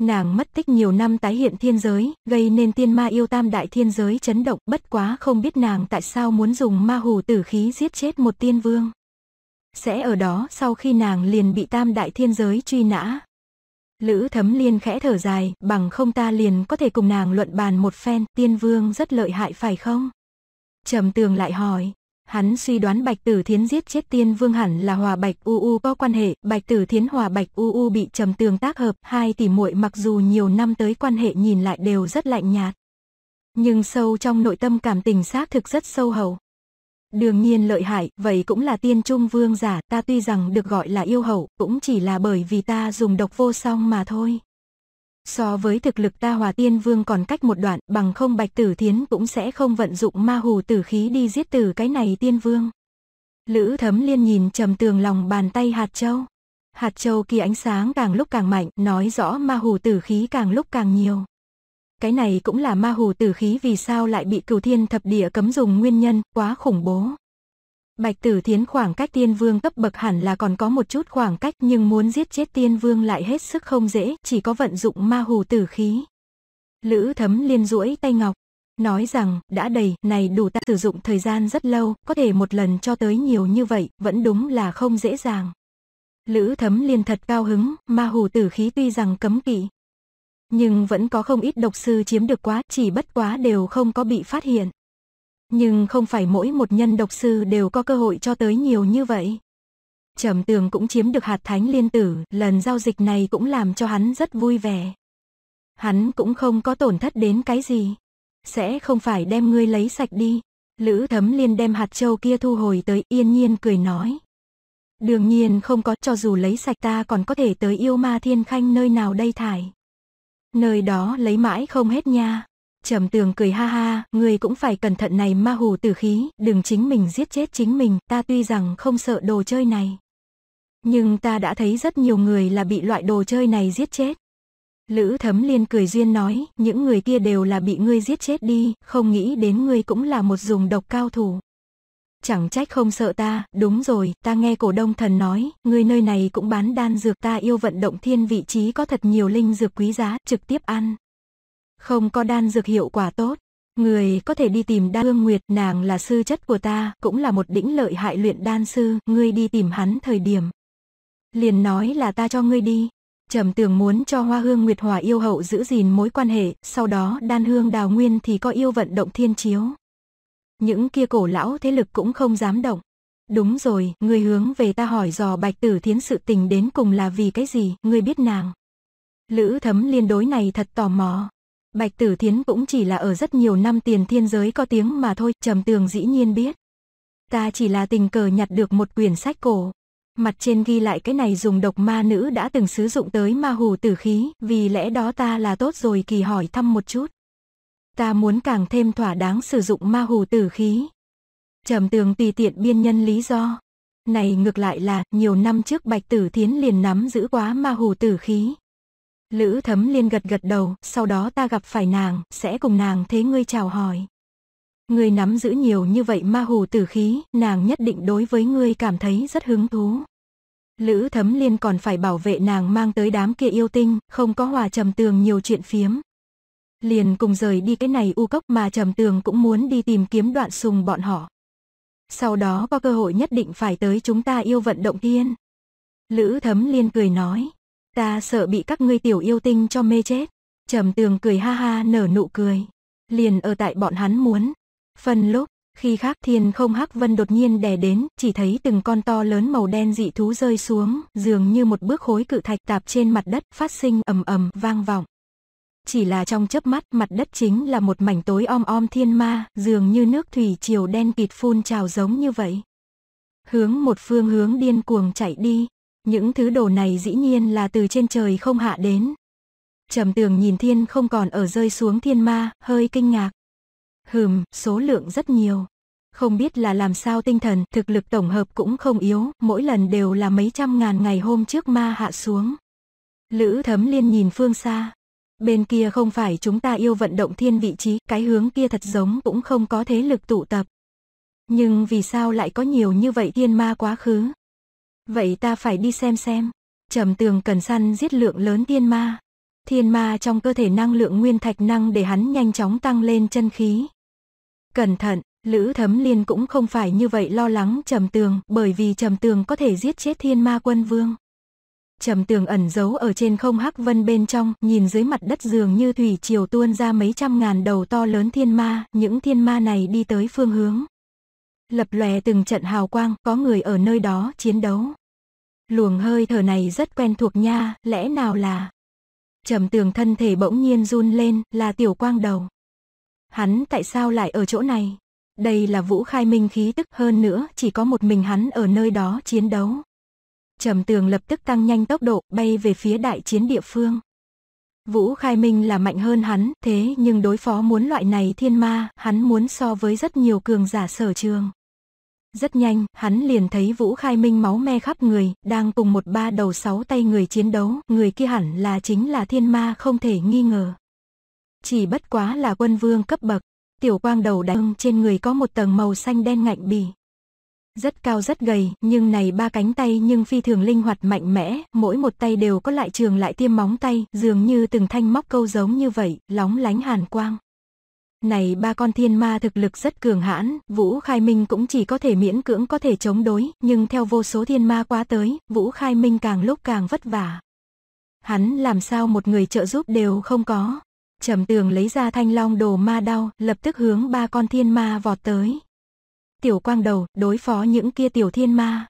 S1: Nàng mất tích nhiều năm tái hiện thiên giới, gây nên tiên ma yêu tam đại thiên giới chấn động bất quá không biết nàng tại sao muốn dùng ma hù tử khí giết chết một tiên vương. Sẽ ở đó sau khi nàng liền bị tam đại thiên giới truy nã. Lữ thấm liên khẽ thở dài, bằng không ta liền có thể cùng nàng luận bàn một phen, tiên vương rất lợi hại phải không? Trầm tường lại hỏi, Hắn suy đoán Bạch Tử Thiến giết chết Tiên Vương hẳn là Hòa Bạch U U có quan hệ, Bạch Tử Thiến Hòa Bạch U U bị trầm tường tác hợp, hai tỷ muội mặc dù nhiều năm tới quan hệ nhìn lại đều rất lạnh nhạt. Nhưng sâu trong nội tâm cảm tình xác thực rất sâu hầu. Đương nhiên lợi hại, vậy cũng là tiên trung vương giả, ta tuy rằng được gọi là yêu hậu, cũng chỉ là bởi vì ta dùng độc vô song mà thôi. So với thực lực ta hòa tiên vương còn cách một đoạn bằng không bạch tử thiến cũng sẽ không vận dụng ma hù tử khí đi giết tử cái này tiên vương. Lữ thấm liên nhìn trầm tường lòng bàn tay hạt châu. Hạt châu kia ánh sáng càng lúc càng mạnh, nói rõ ma hù tử khí càng lúc càng nhiều. Cái này cũng là ma hù tử khí vì sao lại bị cửu thiên thập địa cấm dùng nguyên nhân, quá khủng bố. Bạch Tử Thiến khoảng cách tiên vương cấp bậc hẳn là còn có một chút khoảng cách nhưng muốn giết chết tiên vương lại hết sức không dễ, chỉ có vận dụng ma hù tử khí. Lữ thấm liên duỗi tay ngọc, nói rằng đã đầy, này đủ ta sử dụng thời gian rất lâu, có thể một lần cho tới nhiều như vậy, vẫn đúng là không dễ dàng. Lữ thấm liên thật cao hứng, ma hù tử khí tuy rằng cấm kỵ. Nhưng vẫn có không ít độc sư chiếm được quá, chỉ bất quá đều không có bị phát hiện nhưng không phải mỗi một nhân độc sư đều có cơ hội cho tới nhiều như vậy. Trầm tường cũng chiếm được hạt thánh liên tử, lần giao dịch này cũng làm cho hắn rất vui vẻ. Hắn cũng không có tổn thất đến cái gì. Sẽ không phải đem ngươi lấy sạch đi. Lữ thấm liên đem hạt châu kia thu hồi tới yên nhiên cười nói. Đương nhiên không có cho dù lấy sạch ta còn có thể tới yêu ma thiên khanh nơi nào đây thải. Nơi đó lấy mãi không hết nha. Trầm tường cười ha ha, người cũng phải cẩn thận này ma hù tử khí, đừng chính mình giết chết chính mình, ta tuy rằng không sợ đồ chơi này. Nhưng ta đã thấy rất nhiều người là bị loại đồ chơi này giết chết. Lữ thấm liên cười duyên nói, những người kia đều là bị ngươi giết chết đi, không nghĩ đến ngươi cũng là một dùng độc cao thủ. Chẳng trách không sợ ta, đúng rồi, ta nghe cổ đông thần nói, ngươi nơi này cũng bán đan dược ta yêu vận động thiên vị trí có thật nhiều linh dược quý giá, trực tiếp ăn không có đan dược hiệu quả tốt. Người có thể đi tìm đan hương nguyệt, nàng là sư chất của ta, cũng là một đỉnh lợi hại luyện đan sư, ngươi đi tìm hắn thời điểm. Liền nói là ta cho ngươi đi. Trầm tưởng muốn cho hoa hương nguyệt hòa yêu hậu giữ gìn mối quan hệ, sau đó đan hương đào nguyên thì có yêu vận động thiên chiếu. Những kia cổ lão thế lực cũng không dám động. Đúng rồi, ngươi hướng về ta hỏi dò bạch tử thiến sự tình đến cùng là vì cái gì, ngươi biết nàng. Lữ thấm liên đối này thật tò mò. Bạch Tử Thiến cũng chỉ là ở rất nhiều năm tiền thiên giới có tiếng mà thôi, Trầm Tường dĩ nhiên biết. Ta chỉ là tình cờ nhặt được một quyển sách cổ. Mặt trên ghi lại cái này dùng độc ma nữ đã từng sử dụng tới ma hù tử khí, vì lẽ đó ta là tốt rồi kỳ hỏi thăm một chút. Ta muốn càng thêm thỏa đáng sử dụng ma hù tử khí. Trầm tường tùy tiện biên nhân lý do. Này ngược lại là, nhiều năm trước Bạch Tử Thiến liền nắm giữ quá ma hù tử khí. Lữ Thấm Liên gật gật đầu, sau đó ta gặp phải nàng, sẽ cùng nàng thế ngươi chào hỏi. Ngươi nắm giữ nhiều như vậy ma hồ tử khí, nàng nhất định đối với ngươi cảm thấy rất hứng thú. Lữ Thấm Liên còn phải bảo vệ nàng mang tới đám kia yêu tinh, không có hòa trầm tường nhiều chuyện phiếm. Liền cùng rời đi cái này u cốc mà trầm tường cũng muốn đi tìm kiếm đoạn sùng bọn họ. Sau đó có cơ hội nhất định phải tới chúng ta yêu vận động tiên. Lữ Thấm Liên cười nói. Ta sợ bị các ngươi tiểu yêu tinh cho mê chết. Trầm tường cười ha ha nở nụ cười. Liền ở tại bọn hắn muốn. Phần lúc, khi khác thiên không hắc vân đột nhiên đè đến, chỉ thấy từng con to lớn màu đen dị thú rơi xuống, dường như một bước khối cự thạch tạp trên mặt đất phát sinh ầm ầm vang vọng. Chỉ là trong chớp mắt mặt đất chính là một mảnh tối om om thiên ma, dường như nước thủy triều đen kịt phun trào giống như vậy. Hướng một phương hướng điên cuồng chạy đi, những thứ đồ này dĩ nhiên là từ trên trời không hạ đến. Trầm tường nhìn thiên không còn ở rơi xuống thiên ma, hơi kinh ngạc. Hừm, số lượng rất nhiều. Không biết là làm sao tinh thần, thực lực tổng hợp cũng không yếu, mỗi lần đều là mấy trăm ngàn ngày hôm trước ma hạ xuống. Lữ thấm liên nhìn phương xa. Bên kia không phải chúng ta yêu vận động thiên vị trí, cái hướng kia thật giống cũng không có thế lực tụ tập. Nhưng vì sao lại có nhiều như vậy thiên ma quá khứ? Vậy ta phải đi xem xem. Trầm tường cần săn giết lượng lớn thiên ma. Thiên ma trong cơ thể năng lượng nguyên thạch năng để hắn nhanh chóng tăng lên chân khí. Cẩn thận, Lữ Thấm Liên cũng không phải như vậy lo lắng Trầm Tường, bởi vì Trầm Tường có thể giết chết Thiên Ma Quân Vương. Trầm Tường ẩn giấu ở trên không hắc vân bên trong, nhìn dưới mặt đất dường như thủy triều tuôn ra mấy trăm ngàn đầu to lớn thiên ma, những thiên ma này đi tới phương hướng lập lòe từng trận hào quang, có người ở nơi đó chiến đấu. Luồng hơi thở này rất quen thuộc nha, lẽ nào là... Trầm tường thân thể bỗng nhiên run lên, là tiểu quang đầu. Hắn tại sao lại ở chỗ này? Đây là vũ khai minh khí tức hơn nữa, chỉ có một mình hắn ở nơi đó chiến đấu. Trầm tường lập tức tăng nhanh tốc độ, bay về phía đại chiến địa phương. Vũ Khai Minh là mạnh hơn hắn, thế nhưng đối phó muốn loại này thiên ma, hắn muốn so với rất nhiều cường giả sở trường. Rất nhanh, hắn liền thấy Vũ Khai Minh máu me khắp người, đang cùng một ba đầu sáu tay người chiến đấu, người kia hẳn là chính là thiên ma không thể nghi ngờ. Chỉ bất quá là quân vương cấp bậc, tiểu quang đầu đánh trên người có một tầng màu xanh đen ngạnh bì. Rất cao rất gầy, nhưng này ba cánh tay nhưng phi thường linh hoạt mạnh mẽ, mỗi một tay đều có lại trường lại tiêm móng tay, dường như từng thanh móc câu giống như vậy, lóng lánh hàn quang này ba con thiên ma thực lực rất cường hãn, Vũ Khai Minh cũng chỉ có thể miễn cưỡng có thể chống đối, nhưng theo vô số thiên ma quá tới, Vũ Khai Minh càng lúc càng vất vả. Hắn làm sao một người trợ giúp đều không có. Trầm tường lấy ra thanh long đồ ma đau, lập tức hướng ba con thiên ma vọt tới. Tiểu quang đầu, đối phó những kia tiểu thiên ma.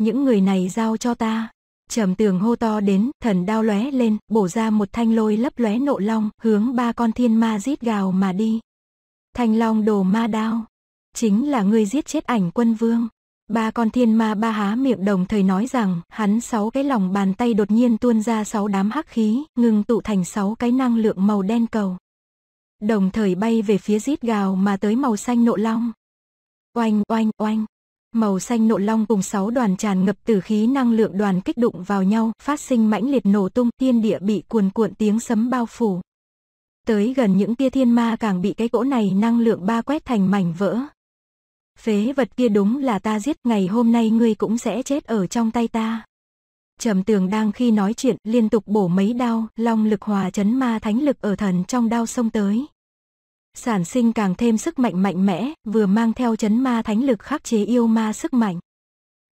S1: Những người này giao cho ta. Trầm tường hô to đến, thần đao lóe lên, bổ ra một thanh lôi lấp lóe nộ long, hướng ba con thiên ma rít gào mà đi. Thanh Long đồ ma đao. Chính là ngươi giết chết ảnh quân vương. Ba con thiên ma ba há miệng đồng thời nói rằng hắn sáu cái lòng bàn tay đột nhiên tuôn ra sáu đám hắc khí, ngừng tụ thành sáu cái năng lượng màu đen cầu. Đồng thời bay về phía rít gào mà tới màu xanh nộ long. Oanh oanh oanh. Màu xanh nộ long cùng sáu đoàn tràn ngập tử khí năng lượng đoàn kích đụng vào nhau, phát sinh mãnh liệt nổ tung, thiên địa bị cuồn cuộn tiếng sấm bao phủ. Tới gần những kia thiên ma càng bị cái cỗ này năng lượng ba quét thành mảnh vỡ. Phế vật kia đúng là ta giết, ngày hôm nay ngươi cũng sẽ chết ở trong tay ta. Trầm tường đang khi nói chuyện liên tục bổ mấy đao, long lực hòa chấn ma thánh lực ở thần trong đao sông tới. Sản sinh càng thêm sức mạnh mạnh mẽ, vừa mang theo chấn ma thánh lực khắc chế yêu ma sức mạnh.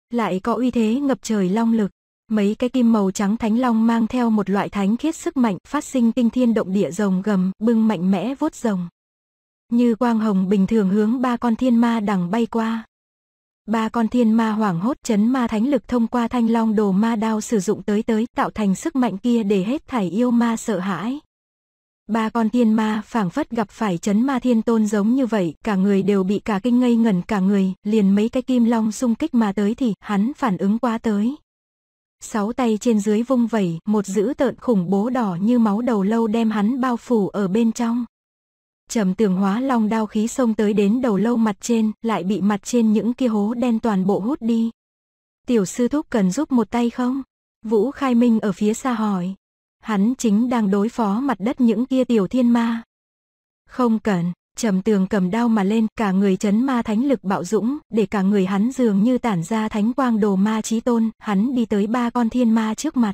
S1: Lại có uy thế ngập trời long lực mấy cái kim màu trắng thánh long mang theo một loại thánh khiết sức mạnh phát sinh kinh thiên động địa rồng gầm, bưng mạnh mẽ vuốt rồng. Như quang hồng bình thường hướng ba con thiên ma đằng bay qua. Ba con thiên ma hoảng hốt chấn ma thánh lực thông qua thanh long đồ ma đao sử dụng tới tới tạo thành sức mạnh kia để hết thảy yêu ma sợ hãi. Ba con thiên ma phảng phất gặp phải chấn ma thiên tôn giống như vậy, cả người đều bị cả kinh ngây ngẩn cả người, liền mấy cái kim long xung kích mà tới thì hắn phản ứng quá tới sáu tay trên dưới vung vẩy, một dữ tợn khủng bố đỏ như máu đầu lâu đem hắn bao phủ ở bên trong. Trầm tường hóa long đao khí xông tới đến đầu lâu mặt trên, lại bị mặt trên những kia hố đen toàn bộ hút đi. Tiểu sư thúc cần giúp một tay không? Vũ Khai Minh ở phía xa hỏi. Hắn chính đang đối phó mặt đất những kia tiểu thiên ma. Không cần, Trầm tường cầm đao mà lên, cả người chấn ma thánh lực bạo dũng, để cả người hắn dường như tản ra thánh quang đồ ma chí tôn, hắn đi tới ba con thiên ma trước mặt.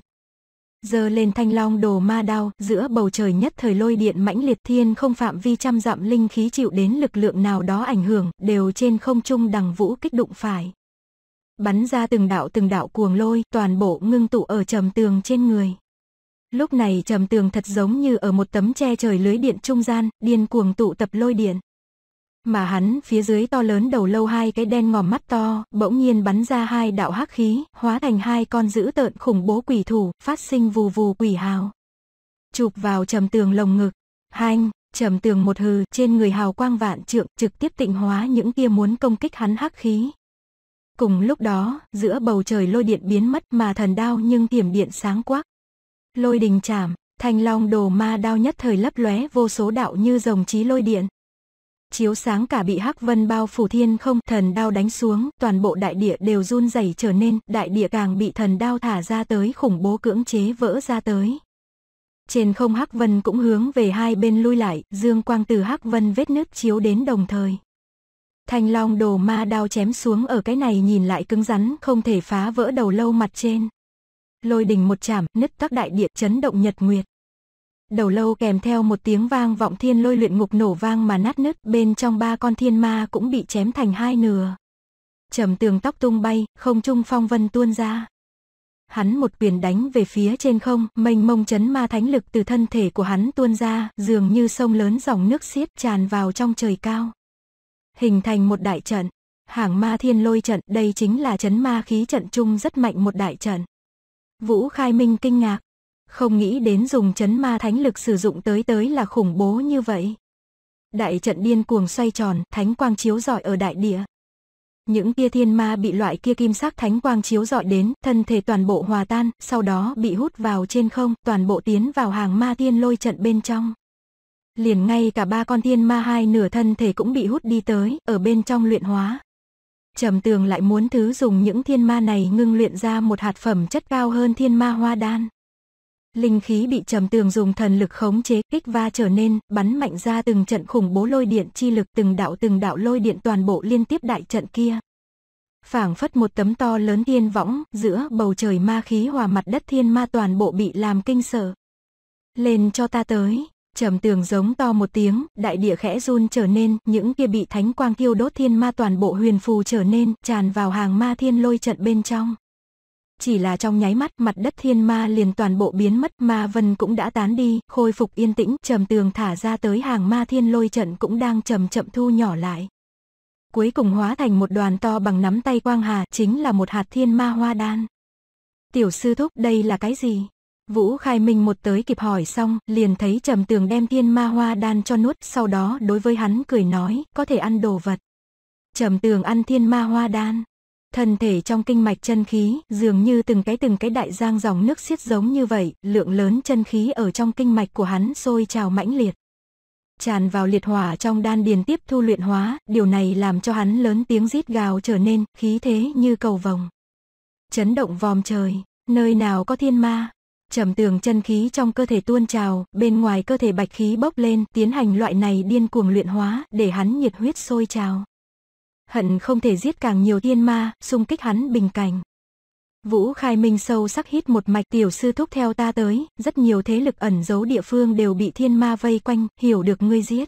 S1: Giờ lên thanh long đồ ma đao, giữa bầu trời nhất thời lôi điện mãnh liệt thiên không phạm vi trăm dặm linh khí chịu đến lực lượng nào đó ảnh hưởng, đều trên không trung đằng vũ kích đụng phải. Bắn ra từng đạo từng đạo cuồng lôi, toàn bộ ngưng tụ ở trầm tường trên người. Lúc này trầm tường thật giống như ở một tấm che trời lưới điện trung gian, điên cuồng tụ tập lôi điện. Mà hắn phía dưới to lớn đầu lâu hai cái đen ngòm mắt to, bỗng nhiên bắn ra hai đạo hắc khí, hóa thành hai con dữ tợn khủng bố quỷ thủ, phát sinh vù vù quỷ hào. Chụp vào trầm tường lồng ngực, hanh, trầm tường một hừ trên người hào quang vạn trượng trực tiếp tịnh hóa những kia muốn công kích hắn hắc khí. Cùng lúc đó, giữa bầu trời lôi điện biến mất mà thần đao nhưng tiềm điện sáng quắc. Lôi đình chảm, thanh long đồ ma đao nhất thời lấp lóe vô số đạo như rồng trí lôi điện. Chiếu sáng cả bị hắc vân bao phủ thiên không, thần đao đánh xuống, toàn bộ đại địa đều run rẩy trở nên, đại địa càng bị thần đao thả ra tới khủng bố cưỡng chế vỡ ra tới. Trên không hắc vân cũng hướng về hai bên lui lại, dương quang từ hắc vân vết nứt chiếu đến đồng thời. Thanh long đồ ma đao chém xuống ở cái này nhìn lại cứng rắn không thể phá vỡ đầu lâu mặt trên lôi đình một chạm nứt các đại địa chấn động nhật nguyệt. Đầu lâu kèm theo một tiếng vang vọng thiên lôi luyện ngục nổ vang mà nát nứt, bên trong ba con thiên ma cũng bị chém thành hai nửa. Trầm tường tóc tung bay, không trung phong vân tuôn ra. Hắn một quyền đánh về phía trên không, mênh mông chấn ma thánh lực từ thân thể của hắn tuôn ra, dường như sông lớn dòng nước xiết tràn vào trong trời cao. Hình thành một đại trận, hàng ma thiên lôi trận, đây chính là chấn ma khí trận chung rất mạnh một đại trận. Vũ Khai Minh kinh ngạc. Không nghĩ đến dùng chấn ma thánh lực sử dụng tới tới là khủng bố như vậy. Đại trận điên cuồng xoay tròn, thánh quang chiếu rọi ở đại địa. Những tia thiên ma bị loại kia kim sắc thánh quang chiếu rọi đến, thân thể toàn bộ hòa tan, sau đó bị hút vào trên không, toàn bộ tiến vào hàng ma thiên lôi trận bên trong. Liền ngay cả ba con thiên ma hai nửa thân thể cũng bị hút đi tới, ở bên trong luyện hóa. Trầm tường lại muốn thứ dùng những thiên ma này ngưng luyện ra một hạt phẩm chất cao hơn thiên ma hoa đan. Linh khí bị trầm tường dùng thần lực khống chế kích va trở nên, bắn mạnh ra từng trận khủng bố lôi điện chi lực từng đạo từng đạo lôi điện toàn bộ liên tiếp đại trận kia. phảng phất một tấm to lớn thiên võng, giữa bầu trời ma khí hòa mặt đất thiên ma toàn bộ bị làm kinh sợ. Lên cho ta tới, trầm tường giống to một tiếng, đại địa khẽ run trở nên, những kia bị thánh quang thiêu đốt thiên ma toàn bộ huyền phù trở nên, tràn vào hàng ma thiên lôi trận bên trong. Chỉ là trong nháy mắt mặt đất thiên ma liền toàn bộ biến mất ma vân cũng đã tán đi, khôi phục yên tĩnh, trầm tường thả ra tới hàng ma thiên lôi trận cũng đang chậm chậm thu nhỏ lại. Cuối cùng hóa thành một đoàn to bằng nắm tay quang hà, chính là một hạt thiên ma hoa đan. Tiểu sư thúc đây là cái gì? Vũ Khai Minh một tới kịp hỏi xong, liền thấy Trầm Tường đem thiên ma hoa đan cho nuốt, sau đó đối với hắn cười nói, có thể ăn đồ vật. Trầm Tường ăn thiên ma hoa đan. thần thể trong kinh mạch chân khí, dường như từng cái từng cái đại giang dòng nước xiết giống như vậy, lượng lớn chân khí ở trong kinh mạch của hắn sôi trào mãnh liệt. Tràn vào liệt hỏa trong đan điền tiếp thu luyện hóa, điều này làm cho hắn lớn tiếng rít gào trở nên khí thế như cầu vồng. Chấn động vòm trời, nơi nào có thiên ma, trầm tường chân khí trong cơ thể tuôn trào, bên ngoài cơ thể bạch khí bốc lên, tiến hành loại này điên cuồng luyện hóa, để hắn nhiệt huyết sôi trào. Hận không thể giết càng nhiều thiên ma, xung kích hắn bình cảnh. Vũ Khai Minh sâu sắc hít một mạch tiểu sư thúc theo ta tới, rất nhiều thế lực ẩn giấu địa phương đều bị thiên ma vây quanh, hiểu được ngươi giết.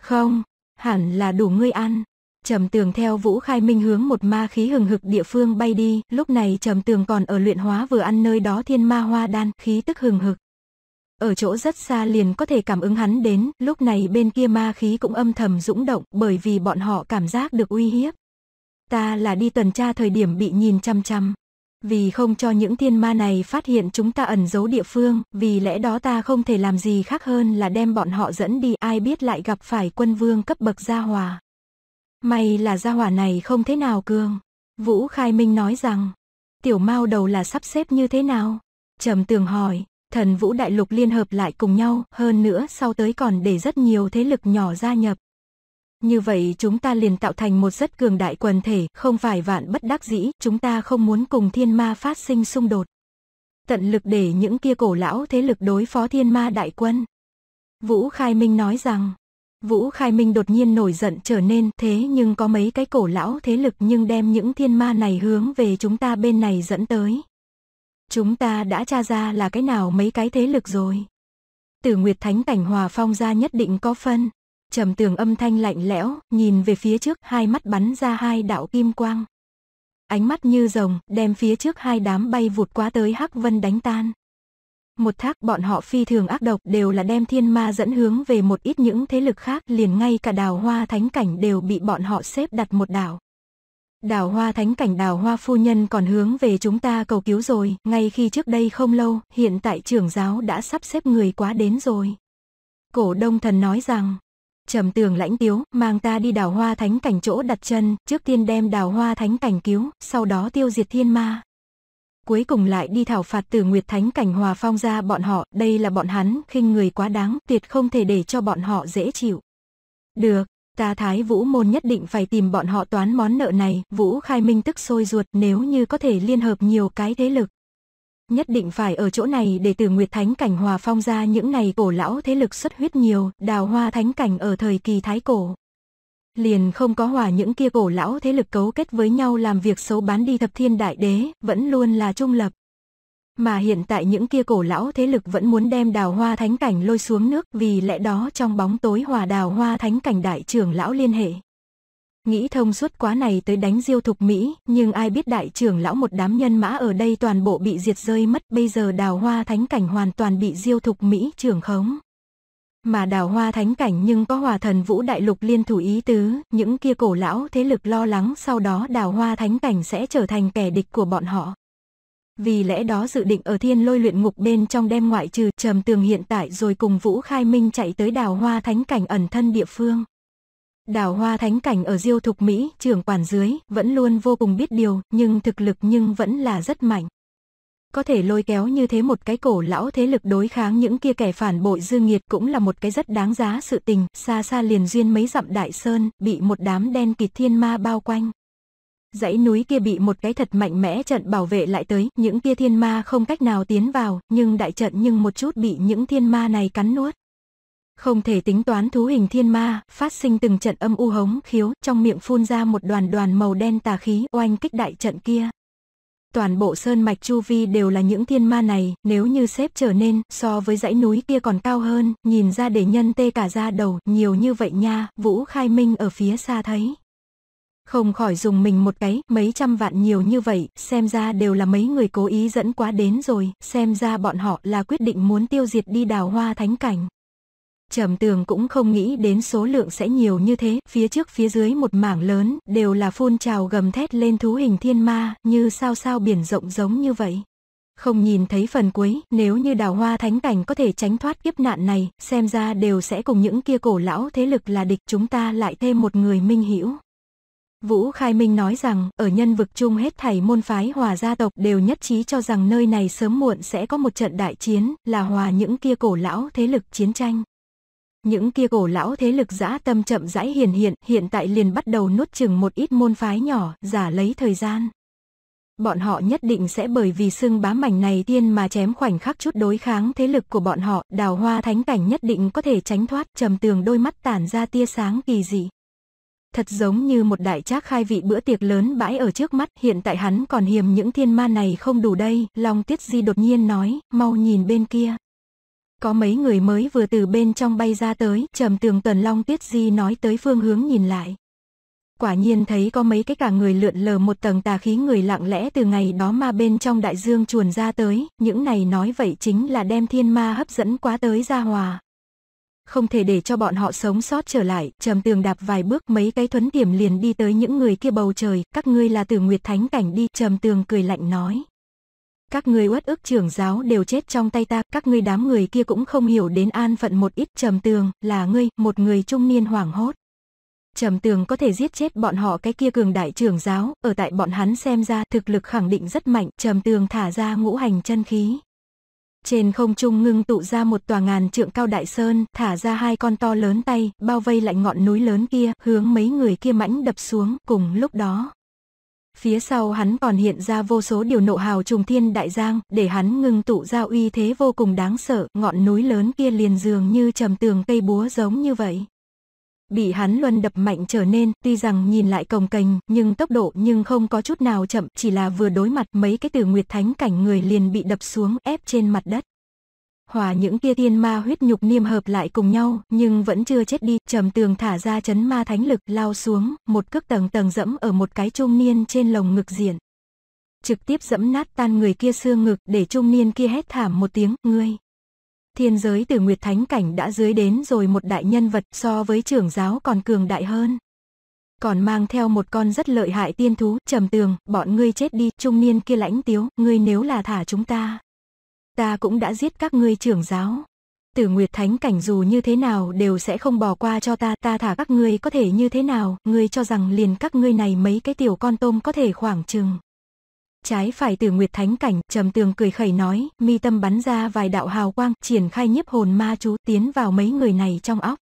S1: Không, hẳn là đủ ngươi ăn. Trầm tường theo Vũ Khai Minh hướng một ma khí hừng hực địa phương bay đi, lúc này trầm tường còn ở luyện hóa vừa ăn nơi đó thiên ma hoa đan, khí tức hừng hực. Ở chỗ rất xa liền có thể cảm ứng hắn đến, lúc này bên kia ma khí cũng âm thầm dũng động bởi vì bọn họ cảm giác được uy hiếp. Ta là đi tuần tra thời điểm bị nhìn chăm chăm. Vì không cho những thiên ma này phát hiện chúng ta ẩn giấu địa phương, vì lẽ đó ta không thể làm gì khác hơn là đem bọn họ dẫn đi ai biết lại gặp phải quân vương cấp bậc gia hòa. May là gia hỏa này không thế nào cường. Vũ Khai Minh nói rằng, tiểu mao đầu là sắp xếp như thế nào? Trầm tường hỏi, thần vũ đại lục liên hợp lại cùng nhau, hơn nữa sau tới còn để rất nhiều thế lực nhỏ gia nhập. Như vậy chúng ta liền tạo thành một rất cường đại quần thể, không phải vạn bất đắc dĩ, chúng ta không muốn cùng thiên ma phát sinh xung đột. Tận lực để những kia cổ lão thế lực đối phó thiên ma đại quân. Vũ Khai Minh nói rằng, Vũ Khai Minh đột nhiên nổi giận trở nên thế nhưng có mấy cái cổ lão thế lực nhưng đem những thiên ma này hướng về chúng ta bên này dẫn tới. Chúng ta đã tra ra là cái nào mấy cái thế lực rồi. Tử Nguyệt Thánh Cảnh Hòa Phong ra nhất định có phân. Trầm tường âm thanh lạnh lẽo, nhìn về phía trước hai mắt bắn ra hai đạo kim quang. Ánh mắt như rồng, đem phía trước hai đám bay vụt qua tới Hắc Vân đánh tan. Một thác bọn họ phi thường ác độc đều là đem thiên ma dẫn hướng về một ít những thế lực khác liền ngay cả đào hoa thánh cảnh đều bị bọn họ xếp đặt một đảo. Đào hoa thánh cảnh đào hoa phu nhân còn hướng về chúng ta cầu cứu rồi, ngay khi trước đây không lâu, hiện tại trưởng giáo đã sắp xếp người quá đến rồi. Cổ đông thần nói rằng, trầm tường lãnh tiếu, mang ta đi đào hoa thánh cảnh chỗ đặt chân, trước tiên đem đào hoa thánh cảnh cứu, sau đó tiêu diệt thiên ma, cuối cùng lại đi thảo phạt từ Nguyệt Thánh Cảnh Hòa Phong ra bọn họ, đây là bọn hắn khinh người quá đáng, tuyệt không thể để cho bọn họ dễ chịu. Được, ta Thái Vũ Môn nhất định phải tìm bọn họ toán món nợ này, Vũ Khai Minh tức sôi ruột nếu như có thể liên hợp nhiều cái thế lực. Nhất định phải ở chỗ này để từ Nguyệt Thánh Cảnh Hòa Phong ra những này cổ lão thế lực xuất huyết nhiều, đào hoa thánh cảnh ở thời kỳ Thái Cổ liền không có hòa những kia cổ lão thế lực cấu kết với nhau làm việc xấu bán đi thập thiên đại đế, vẫn luôn là trung lập. Mà hiện tại những kia cổ lão thế lực vẫn muốn đem đào hoa thánh cảnh lôi xuống nước vì lẽ đó trong bóng tối hòa đào hoa thánh cảnh đại trưởng lão liên hệ. Nghĩ thông suốt quá này tới đánh diêu thục Mỹ, nhưng ai biết đại trưởng lão một đám nhân mã ở đây toàn bộ bị diệt rơi mất bây giờ đào hoa thánh cảnh hoàn toàn bị diêu thục Mỹ trưởng khống mà đào hoa thánh cảnh nhưng có hòa thần vũ đại lục liên thủ ý tứ, những kia cổ lão thế lực lo lắng sau đó đào hoa thánh cảnh sẽ trở thành kẻ địch của bọn họ. Vì lẽ đó dự định ở thiên lôi luyện ngục bên trong đem ngoại trừ trầm tường hiện tại rồi cùng Vũ Khai Minh chạy tới đào hoa thánh cảnh ẩn thân địa phương. Đào hoa thánh cảnh ở diêu thục Mỹ, trưởng quản dưới, vẫn luôn vô cùng biết điều, nhưng thực lực nhưng vẫn là rất mạnh có thể lôi kéo như thế một cái cổ lão thế lực đối kháng những kia kẻ phản bội dư nghiệt cũng là một cái rất đáng giá sự tình, xa xa liền duyên mấy dặm đại sơn, bị một đám đen kịt thiên ma bao quanh. Dãy núi kia bị một cái thật mạnh mẽ trận bảo vệ lại tới, những kia thiên ma không cách nào tiến vào, nhưng đại trận nhưng một chút bị những thiên ma này cắn nuốt. Không thể tính toán thú hình thiên ma, phát sinh từng trận âm u hống khiếu, trong miệng phun ra một đoàn đoàn màu đen tà khí oanh kích đại trận kia toàn bộ sơn mạch chu vi đều là những thiên ma này, nếu như xếp trở nên so với dãy núi kia còn cao hơn, nhìn ra để nhân tê cả da đầu, nhiều như vậy nha, Vũ Khai Minh ở phía xa thấy. Không khỏi dùng mình một cái, mấy trăm vạn nhiều như vậy, xem ra đều là mấy người cố ý dẫn quá đến rồi, xem ra bọn họ là quyết định muốn tiêu diệt đi đào hoa thánh cảnh. Trầm tường cũng không nghĩ đến số lượng sẽ nhiều như thế, phía trước phía dưới một mảng lớn đều là phun trào gầm thét lên thú hình thiên ma, như sao sao biển rộng giống như vậy. Không nhìn thấy phần cuối, nếu như đào hoa thánh cảnh có thể tránh thoát kiếp nạn này, xem ra đều sẽ cùng những kia cổ lão thế lực là địch chúng ta lại thêm một người minh hiểu. Vũ Khai Minh nói rằng, ở nhân vực chung hết thảy môn phái hòa gia tộc đều nhất trí cho rằng nơi này sớm muộn sẽ có một trận đại chiến, là hòa những kia cổ lão thế lực chiến tranh những kia cổ lão thế lực dã tâm chậm rãi hiền hiện, hiện tại liền bắt đầu nuốt chừng một ít môn phái nhỏ, giả lấy thời gian. Bọn họ nhất định sẽ bởi vì sưng bá mảnh này tiên mà chém khoảnh khắc chút đối kháng thế lực của bọn họ, đào hoa thánh cảnh nhất định có thể tránh thoát, trầm tường đôi mắt tản ra tia sáng kỳ dị. Thật giống như một đại trác khai vị bữa tiệc lớn bãi ở trước mắt, hiện tại hắn còn hiềm những thiên ma này không đủ đây, long tiết di đột nhiên nói, mau nhìn bên kia có mấy người mới vừa từ bên trong bay ra tới, trầm tường tần long tuyết di nói tới phương hướng nhìn lại. Quả nhiên thấy có mấy cái cả người lượn lờ một tầng tà khí người lặng lẽ từ ngày đó ma bên trong đại dương chuồn ra tới, những này nói vậy chính là đem thiên ma hấp dẫn quá tới ra hòa. Không thể để cho bọn họ sống sót trở lại, trầm tường đạp vài bước mấy cái thuấn tiềm liền đi tới những người kia bầu trời, các ngươi là từ nguyệt thánh cảnh đi, trầm tường cười lạnh nói các ngươi uất ức trưởng giáo đều chết trong tay ta, các ngươi đám người kia cũng không hiểu đến an phận một ít trầm tường, là ngươi, một người trung niên hoảng hốt. Trầm tường có thể giết chết bọn họ cái kia cường đại trưởng giáo, ở tại bọn hắn xem ra thực lực khẳng định rất mạnh, trầm tường thả ra ngũ hành chân khí. Trên không trung ngưng tụ ra một tòa ngàn trượng cao đại sơn, thả ra hai con to lớn tay, bao vây lại ngọn núi lớn kia, hướng mấy người kia mãnh đập xuống, cùng lúc đó. Phía sau hắn còn hiện ra vô số điều nộ hào trùng thiên đại giang, để hắn ngưng tụ ra uy thế vô cùng đáng sợ, ngọn núi lớn kia liền dường như trầm tường cây búa giống như vậy. Bị hắn luân đập mạnh trở nên, tuy rằng nhìn lại cồng cành nhưng tốc độ nhưng không có chút nào chậm, chỉ là vừa đối mặt mấy cái từ nguyệt thánh cảnh người liền bị đập xuống ép trên mặt đất. Hòa những kia thiên ma huyết nhục niêm hợp lại cùng nhau, nhưng vẫn chưa chết đi, trầm tường thả ra chấn ma thánh lực lao xuống, một cước tầng tầng dẫm ở một cái trung niên trên lồng ngực diện. Trực tiếp dẫm nát tan người kia xương ngực để trung niên kia hét thảm một tiếng, ngươi. Thiên giới từ Nguyệt Thánh Cảnh đã dưới đến rồi một đại nhân vật so với trưởng giáo còn cường đại hơn còn mang theo một con rất lợi hại tiên thú, trầm tường, bọn ngươi chết đi, trung niên kia lãnh tiếu, ngươi nếu là thả chúng ta, ta cũng đã giết các ngươi trưởng giáo. Tử Nguyệt Thánh cảnh dù như thế nào đều sẽ không bỏ qua cho ta, ta thả các ngươi có thể như thế nào, ngươi cho rằng liền các ngươi này mấy cái tiểu con tôm có thể khoảng chừng. Trái phải Tử Nguyệt Thánh cảnh, Trầm Tường cười khẩy nói, mi tâm bắn ra vài đạo hào quang, triển khai nhiếp hồn ma chú tiến vào mấy người này trong óc.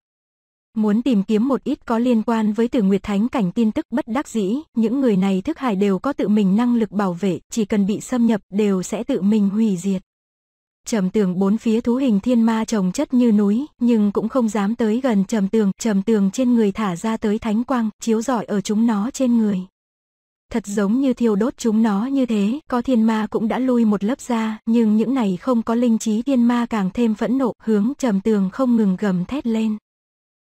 S1: Muốn tìm kiếm một ít có liên quan với Tử Nguyệt Thánh cảnh tin tức bất đắc dĩ, những người này thức hải đều có tự mình năng lực bảo vệ, chỉ cần bị xâm nhập đều sẽ tự mình hủy diệt. Trầm tường bốn phía thú hình thiên ma trồng chất như núi, nhưng cũng không dám tới gần trầm tường, trầm tường trên người thả ra tới thánh quang, chiếu rọi ở chúng nó trên người. Thật giống như thiêu đốt chúng nó như thế, có thiên ma cũng đã lui một lớp ra, nhưng những này không có linh trí thiên ma càng thêm phẫn nộ, hướng trầm tường không ngừng gầm thét lên.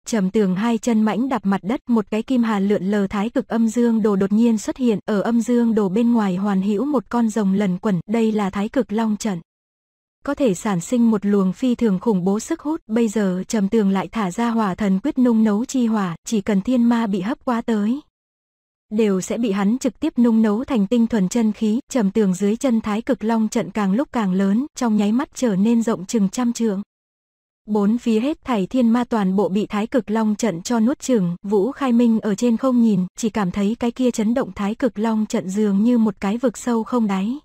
S1: Trầm tường hai chân mãnh đạp mặt đất, một cái kim hà lượn lờ thái cực âm dương đồ đột nhiên xuất hiện, ở âm dương đồ bên ngoài hoàn hữu một con rồng lần quẩn, đây là thái cực long trận có thể sản sinh một luồng phi thường khủng bố sức hút. Bây giờ trầm tường lại thả ra hỏa thần quyết nung nấu chi hỏa, chỉ cần thiên ma bị hấp quá tới. Đều sẽ bị hắn trực tiếp nung nấu thành tinh thuần chân khí, trầm tường dưới chân thái cực long trận càng lúc càng lớn, trong nháy mắt trở nên rộng chừng trăm trượng. Bốn phía hết thảy thiên ma toàn bộ bị thái cực long trận cho nuốt chửng, Vũ Khai Minh ở trên không nhìn, chỉ cảm thấy cái kia chấn động thái cực long trận dường như một cái vực sâu không đáy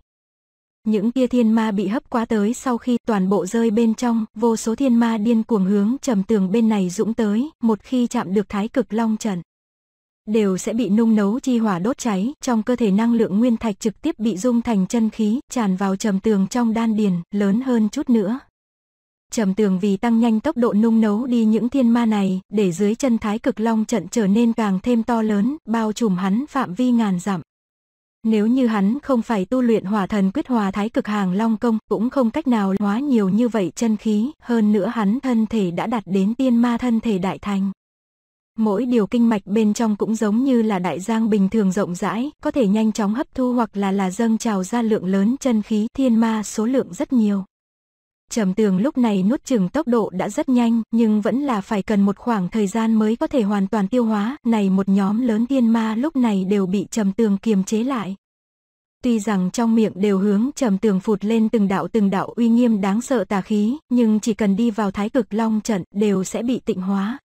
S1: những kia thiên ma bị hấp quá tới sau khi toàn bộ rơi bên trong, vô số thiên ma điên cuồng hướng trầm tường bên này dũng tới, một khi chạm được thái cực long trận. Đều sẽ bị nung nấu chi hỏa đốt cháy, trong cơ thể năng lượng nguyên thạch trực tiếp bị dung thành chân khí, tràn vào trầm tường trong đan điền, lớn hơn chút nữa. Trầm tường vì tăng nhanh tốc độ nung nấu đi những thiên ma này, để dưới chân thái cực long trận trở nên càng thêm to lớn, bao trùm hắn phạm vi ngàn dặm. Nếu như hắn không phải tu luyện hỏa thần quyết hòa thái cực hàng long công, cũng không cách nào hóa nhiều như vậy chân khí, hơn nữa hắn thân thể đã đạt đến tiên ma thân thể đại thành. Mỗi điều kinh mạch bên trong cũng giống như là đại giang bình thường rộng rãi, có thể nhanh chóng hấp thu hoặc là là dâng trào ra lượng lớn chân khí, thiên ma số lượng rất nhiều. Trầm tường lúc này nuốt chừng tốc độ đã rất nhanh, nhưng vẫn là phải cần một khoảng thời gian mới có thể hoàn toàn tiêu hóa, này một nhóm lớn tiên ma lúc này đều bị trầm tường kiềm chế lại. Tuy rằng trong miệng đều hướng trầm tường phụt lên từng đạo từng đạo uy nghiêm đáng sợ tà khí, nhưng chỉ cần đi vào thái cực long trận đều sẽ bị tịnh hóa.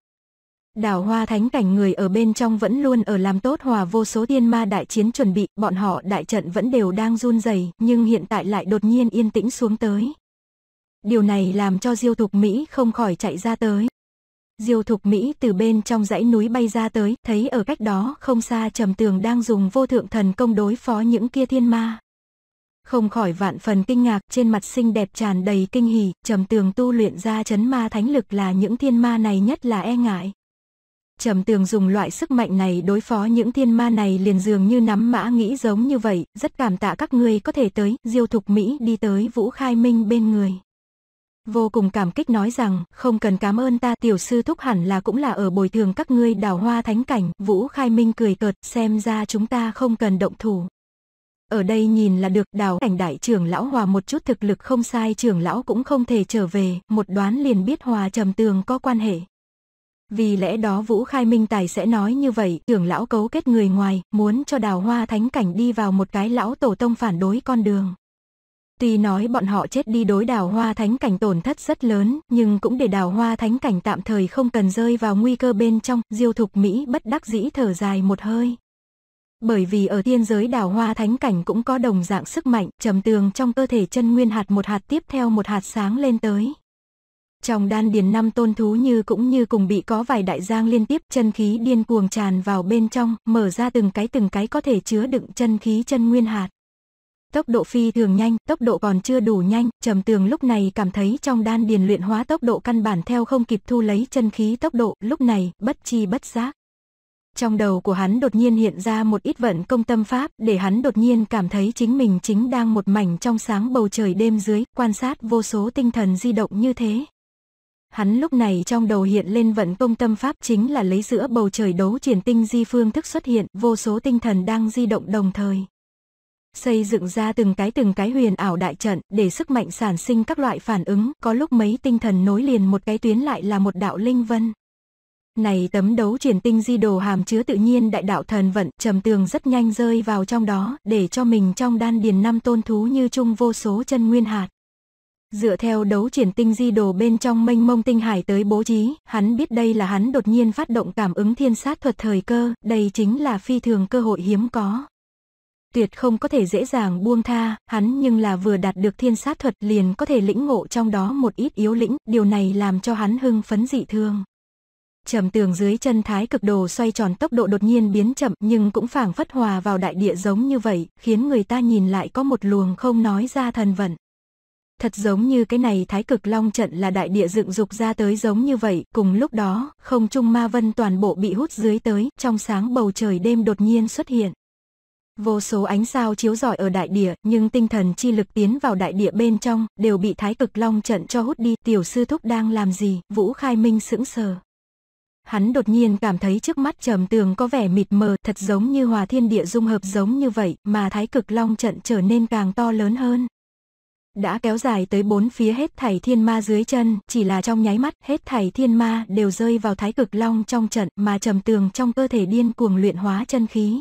S1: Đảo hoa thánh cảnh người ở bên trong vẫn luôn ở làm tốt hòa vô số tiên ma đại chiến chuẩn bị, bọn họ đại trận vẫn đều đang run rẩy nhưng hiện tại lại đột nhiên yên tĩnh xuống tới, Điều này làm cho Diêu Thục Mỹ không khỏi chạy ra tới. Diêu Thục Mỹ từ bên trong dãy núi bay ra tới, thấy ở cách đó không xa Trầm Tường đang dùng vô thượng thần công đối phó những kia thiên ma. Không khỏi vạn phần kinh ngạc, trên mặt xinh đẹp tràn đầy kinh hỉ, Trầm Tường tu luyện ra chấn ma thánh lực là những thiên ma này nhất là e ngại. Trầm Tường dùng loại sức mạnh này đối phó những thiên ma này liền dường như nắm mã nghĩ giống như vậy, rất cảm tạ các ngươi có thể tới, Diêu Thục Mỹ đi tới Vũ Khai Minh bên người vô cùng cảm kích nói rằng, không cần cảm ơn ta tiểu sư thúc hẳn là cũng là ở bồi thường các ngươi đào hoa thánh cảnh, Vũ Khai Minh cười cợt, xem ra chúng ta không cần động thủ. Ở đây nhìn là được đào cảnh đại trưởng lão hòa một chút thực lực không sai trưởng lão cũng không thể trở về, một đoán liền biết hòa trầm tường có quan hệ. Vì lẽ đó Vũ Khai Minh Tài sẽ nói như vậy, trưởng lão cấu kết người ngoài, muốn cho đào hoa thánh cảnh đi vào một cái lão tổ tông phản đối con đường. Tuy nói bọn họ chết đi đối đào hoa thánh cảnh tổn thất rất lớn, nhưng cũng để đào hoa thánh cảnh tạm thời không cần rơi vào nguy cơ bên trong, diêu thục Mỹ bất đắc dĩ thở dài một hơi. Bởi vì ở thiên giới đào hoa thánh cảnh cũng có đồng dạng sức mạnh, trầm tường trong cơ thể chân nguyên hạt một hạt tiếp theo một hạt sáng lên tới. Trong đan điền năm tôn thú như cũng như cùng bị có vài đại giang liên tiếp chân khí điên cuồng tràn vào bên trong, mở ra từng cái từng cái có thể chứa đựng chân khí chân nguyên hạt. Tốc độ phi thường nhanh, tốc độ còn chưa đủ nhanh, trầm tường lúc này cảm thấy trong đan điền luyện hóa tốc độ căn bản theo không kịp thu lấy chân khí tốc độ, lúc này, bất chi bất giác. Trong đầu của hắn đột nhiên hiện ra một ít vận công tâm pháp để hắn đột nhiên cảm thấy chính mình chính đang một mảnh trong sáng bầu trời đêm dưới, quan sát vô số tinh thần di động như thế. Hắn lúc này trong đầu hiện lên vận công tâm pháp chính là lấy giữa bầu trời đấu triển tinh di phương thức xuất hiện, vô số tinh thần đang di động đồng thời xây dựng ra từng cái từng cái huyền ảo đại trận để sức mạnh sản sinh các loại phản ứng, có lúc mấy tinh thần nối liền một cái tuyến lại là một đạo linh vân. Này tấm đấu triển tinh di đồ hàm chứa tự nhiên đại đạo thần vận, trầm tường rất nhanh rơi vào trong đó, để cho mình trong đan điền năm tôn thú như chung vô số chân nguyên hạt. Dựa theo đấu triển tinh di đồ bên trong mênh mông tinh hải tới bố trí, hắn biết đây là hắn đột nhiên phát động cảm ứng thiên sát thuật thời cơ, đây chính là phi thường cơ hội hiếm có tuyệt không có thể dễ dàng buông tha, hắn nhưng là vừa đạt được thiên sát thuật liền có thể lĩnh ngộ trong đó một ít yếu lĩnh, điều này làm cho hắn hưng phấn dị thương. Trầm tường dưới chân thái cực đồ xoay tròn tốc độ đột nhiên biến chậm nhưng cũng phảng phất hòa vào đại địa giống như vậy, khiến người ta nhìn lại có một luồng không nói ra thần vận. Thật giống như cái này thái cực long trận là đại địa dựng dục ra tới giống như vậy, cùng lúc đó, không trung ma vân toàn bộ bị hút dưới tới, trong sáng bầu trời đêm đột nhiên xuất hiện. Vô số ánh sao chiếu rọi ở đại địa, nhưng tinh thần chi lực tiến vào đại địa bên trong, đều bị thái cực long trận cho hút đi. Tiểu sư thúc đang làm gì? Vũ Khai Minh sững sờ. Hắn đột nhiên cảm thấy trước mắt trầm tường có vẻ mịt mờ, thật giống như hòa thiên địa dung hợp giống như vậy, mà thái cực long trận trở nên càng to lớn hơn. Đã kéo dài tới bốn phía hết thảy thiên ma dưới chân, chỉ là trong nháy mắt, hết thảy thiên ma đều rơi vào thái cực long trong trận, mà trầm tường trong cơ thể điên cuồng luyện hóa chân khí,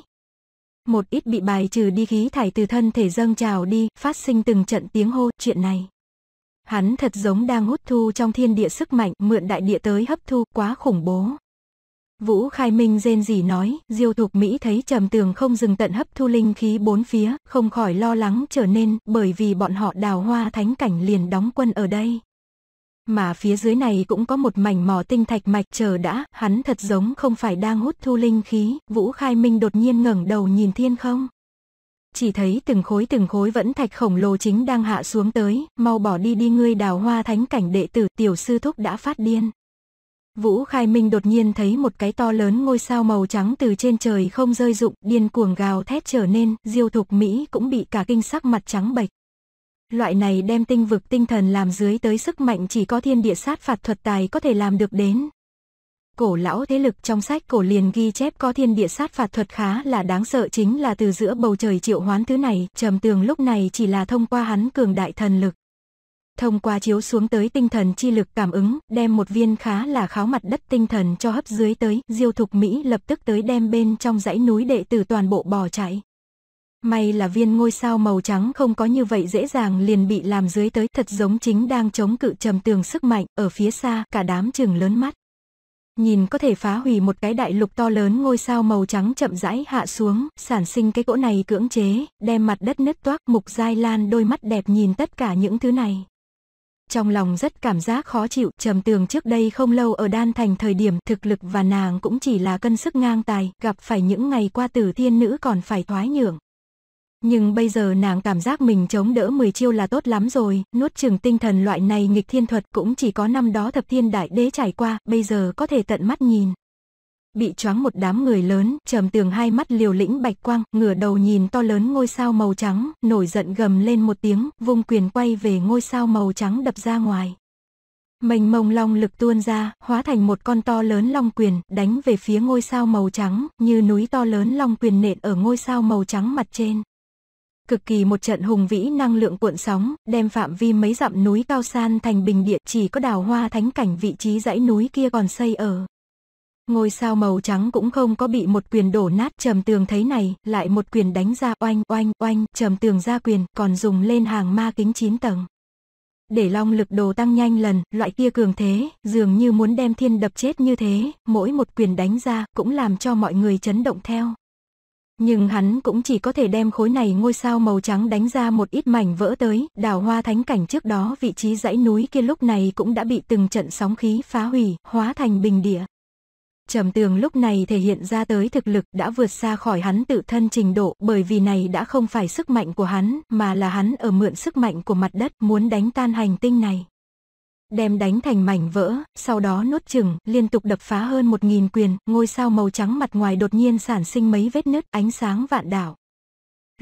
S1: một ít bị bài trừ đi khí thải từ thân thể dâng trào đi, phát sinh từng trận tiếng hô, chuyện này. Hắn thật giống đang hút thu trong thiên địa sức mạnh, mượn đại địa tới hấp thu, quá khủng bố. Vũ Khai Minh rên gì nói, Diêu Thục Mỹ thấy Trầm Tường không dừng tận hấp thu linh khí bốn phía, không khỏi lo lắng trở nên, bởi vì bọn họ đào hoa thánh cảnh liền đóng quân ở đây mà phía dưới này cũng có một mảnh mỏ tinh thạch mạch chờ đã, hắn thật giống không phải đang hút thu linh khí, Vũ Khai Minh đột nhiên ngẩng đầu nhìn thiên không. Chỉ thấy từng khối từng khối vẫn thạch khổng lồ chính đang hạ xuống tới, mau bỏ đi đi ngươi đào hoa thánh cảnh đệ tử tiểu sư thúc đã phát điên. Vũ Khai Minh đột nhiên thấy một cái to lớn ngôi sao màu trắng từ trên trời không rơi rụng, điên cuồng gào thét trở nên, diêu thục Mỹ cũng bị cả kinh sắc mặt trắng bệch. Loại này đem tinh vực tinh thần làm dưới tới sức mạnh chỉ có thiên địa sát phạt thuật tài có thể làm được đến. Cổ lão thế lực trong sách cổ liền ghi chép có thiên địa sát phạt thuật khá là đáng sợ chính là từ giữa bầu trời triệu hoán thứ này, trầm tường lúc này chỉ là thông qua hắn cường đại thần lực. Thông qua chiếu xuống tới tinh thần chi lực cảm ứng, đem một viên khá là kháo mặt đất tinh thần cho hấp dưới tới, diêu thục Mỹ lập tức tới đem bên trong dãy núi đệ tử toàn bộ bò chạy. May là viên ngôi sao màu trắng không có như vậy dễ dàng liền bị làm dưới tới thật giống chính đang chống cự trầm tường sức mạnh ở phía xa cả đám trường lớn mắt. Nhìn có thể phá hủy một cái đại lục to lớn ngôi sao màu trắng chậm rãi hạ xuống, sản sinh cái cỗ này cưỡng chế, đem mặt đất nứt toác mục dai lan đôi mắt đẹp nhìn tất cả những thứ này. Trong lòng rất cảm giác khó chịu, trầm tường trước đây không lâu ở đan thành thời điểm thực lực và nàng cũng chỉ là cân sức ngang tài, gặp phải những ngày qua tử thiên nữ còn phải thoái nhượng nhưng bây giờ nàng cảm giác mình chống đỡ 10 chiêu là tốt lắm rồi, nuốt chừng tinh thần loại này nghịch thiên thuật cũng chỉ có năm đó thập thiên đại đế trải qua, bây giờ có thể tận mắt nhìn. Bị choáng một đám người lớn, trầm tường hai mắt liều lĩnh bạch quang, ngửa đầu nhìn to lớn ngôi sao màu trắng, nổi giận gầm lên một tiếng, vung quyền quay về ngôi sao màu trắng đập ra ngoài. Mênh mông long lực tuôn ra, hóa thành một con to lớn long quyền, đánh về phía ngôi sao màu trắng, như núi to lớn long quyền nện ở ngôi sao màu trắng mặt trên cực kỳ một trận hùng vĩ năng lượng cuộn sóng, đem phạm vi mấy dặm núi cao san thành bình địa chỉ có đào hoa thánh cảnh vị trí dãy núi kia còn xây ở. Ngôi sao màu trắng cũng không có bị một quyền đổ nát trầm tường thấy này, lại một quyền đánh ra oanh oanh oanh, trầm tường ra quyền, còn dùng lên hàng ma kính 9 tầng. Để long lực đồ tăng nhanh lần, loại kia cường thế, dường như muốn đem thiên đập chết như thế, mỗi một quyền đánh ra cũng làm cho mọi người chấn động theo nhưng hắn cũng chỉ có thể đem khối này ngôi sao màu trắng đánh ra một ít mảnh vỡ tới, đảo hoa thánh cảnh trước đó vị trí dãy núi kia lúc này cũng đã bị từng trận sóng khí phá hủy, hóa thành bình địa. Trầm tường lúc này thể hiện ra tới thực lực đã vượt xa khỏi hắn tự thân trình độ bởi vì này đã không phải sức mạnh của hắn mà là hắn ở mượn sức mạnh của mặt đất muốn đánh tan hành tinh này đem đánh thành mảnh vỡ, sau đó nuốt chừng, liên tục đập phá hơn một nghìn quyền, ngôi sao màu trắng mặt ngoài đột nhiên sản sinh mấy vết nứt ánh sáng vạn đảo.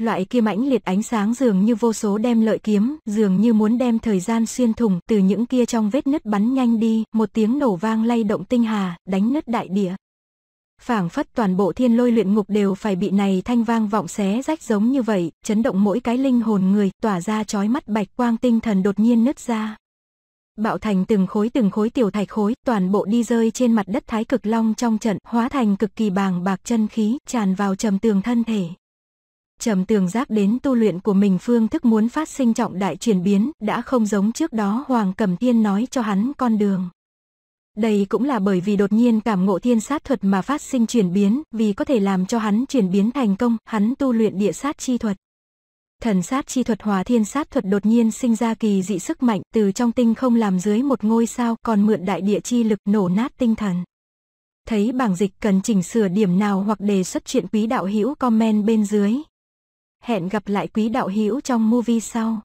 S1: Loại kia mãnh liệt ánh sáng dường như vô số đem lợi kiếm, dường như muốn đem thời gian xuyên thủng từ những kia trong vết nứt bắn nhanh đi, một tiếng nổ vang lay động tinh hà, đánh nứt đại địa. Phảng phất toàn bộ thiên lôi luyện ngục đều phải bị này thanh vang vọng xé rách giống như vậy, chấn động mỗi cái linh hồn người, tỏa ra chói mắt bạch quang tinh thần đột nhiên nứt ra bạo thành từng khối từng khối tiểu thạch khối, toàn bộ đi rơi trên mặt đất thái cực long trong trận, hóa thành cực kỳ bàng bạc chân khí, tràn vào trầm tường thân thể. Trầm tường giác đến tu luyện của mình phương thức muốn phát sinh trọng đại chuyển biến, đã không giống trước đó Hoàng Cẩm Thiên nói cho hắn con đường. Đây cũng là bởi vì đột nhiên cảm ngộ thiên sát thuật mà phát sinh chuyển biến, vì có thể làm cho hắn chuyển biến thành công, hắn tu luyện địa sát chi thuật. Thần sát chi thuật hòa thiên sát thuật đột nhiên sinh ra kỳ dị sức mạnh từ trong tinh không làm dưới một ngôi sao còn mượn đại địa chi lực nổ nát tinh thần. Thấy bảng dịch cần chỉnh sửa điểm nào hoặc đề xuất chuyện quý đạo hữu comment bên dưới. Hẹn gặp lại quý đạo hữu trong movie sau.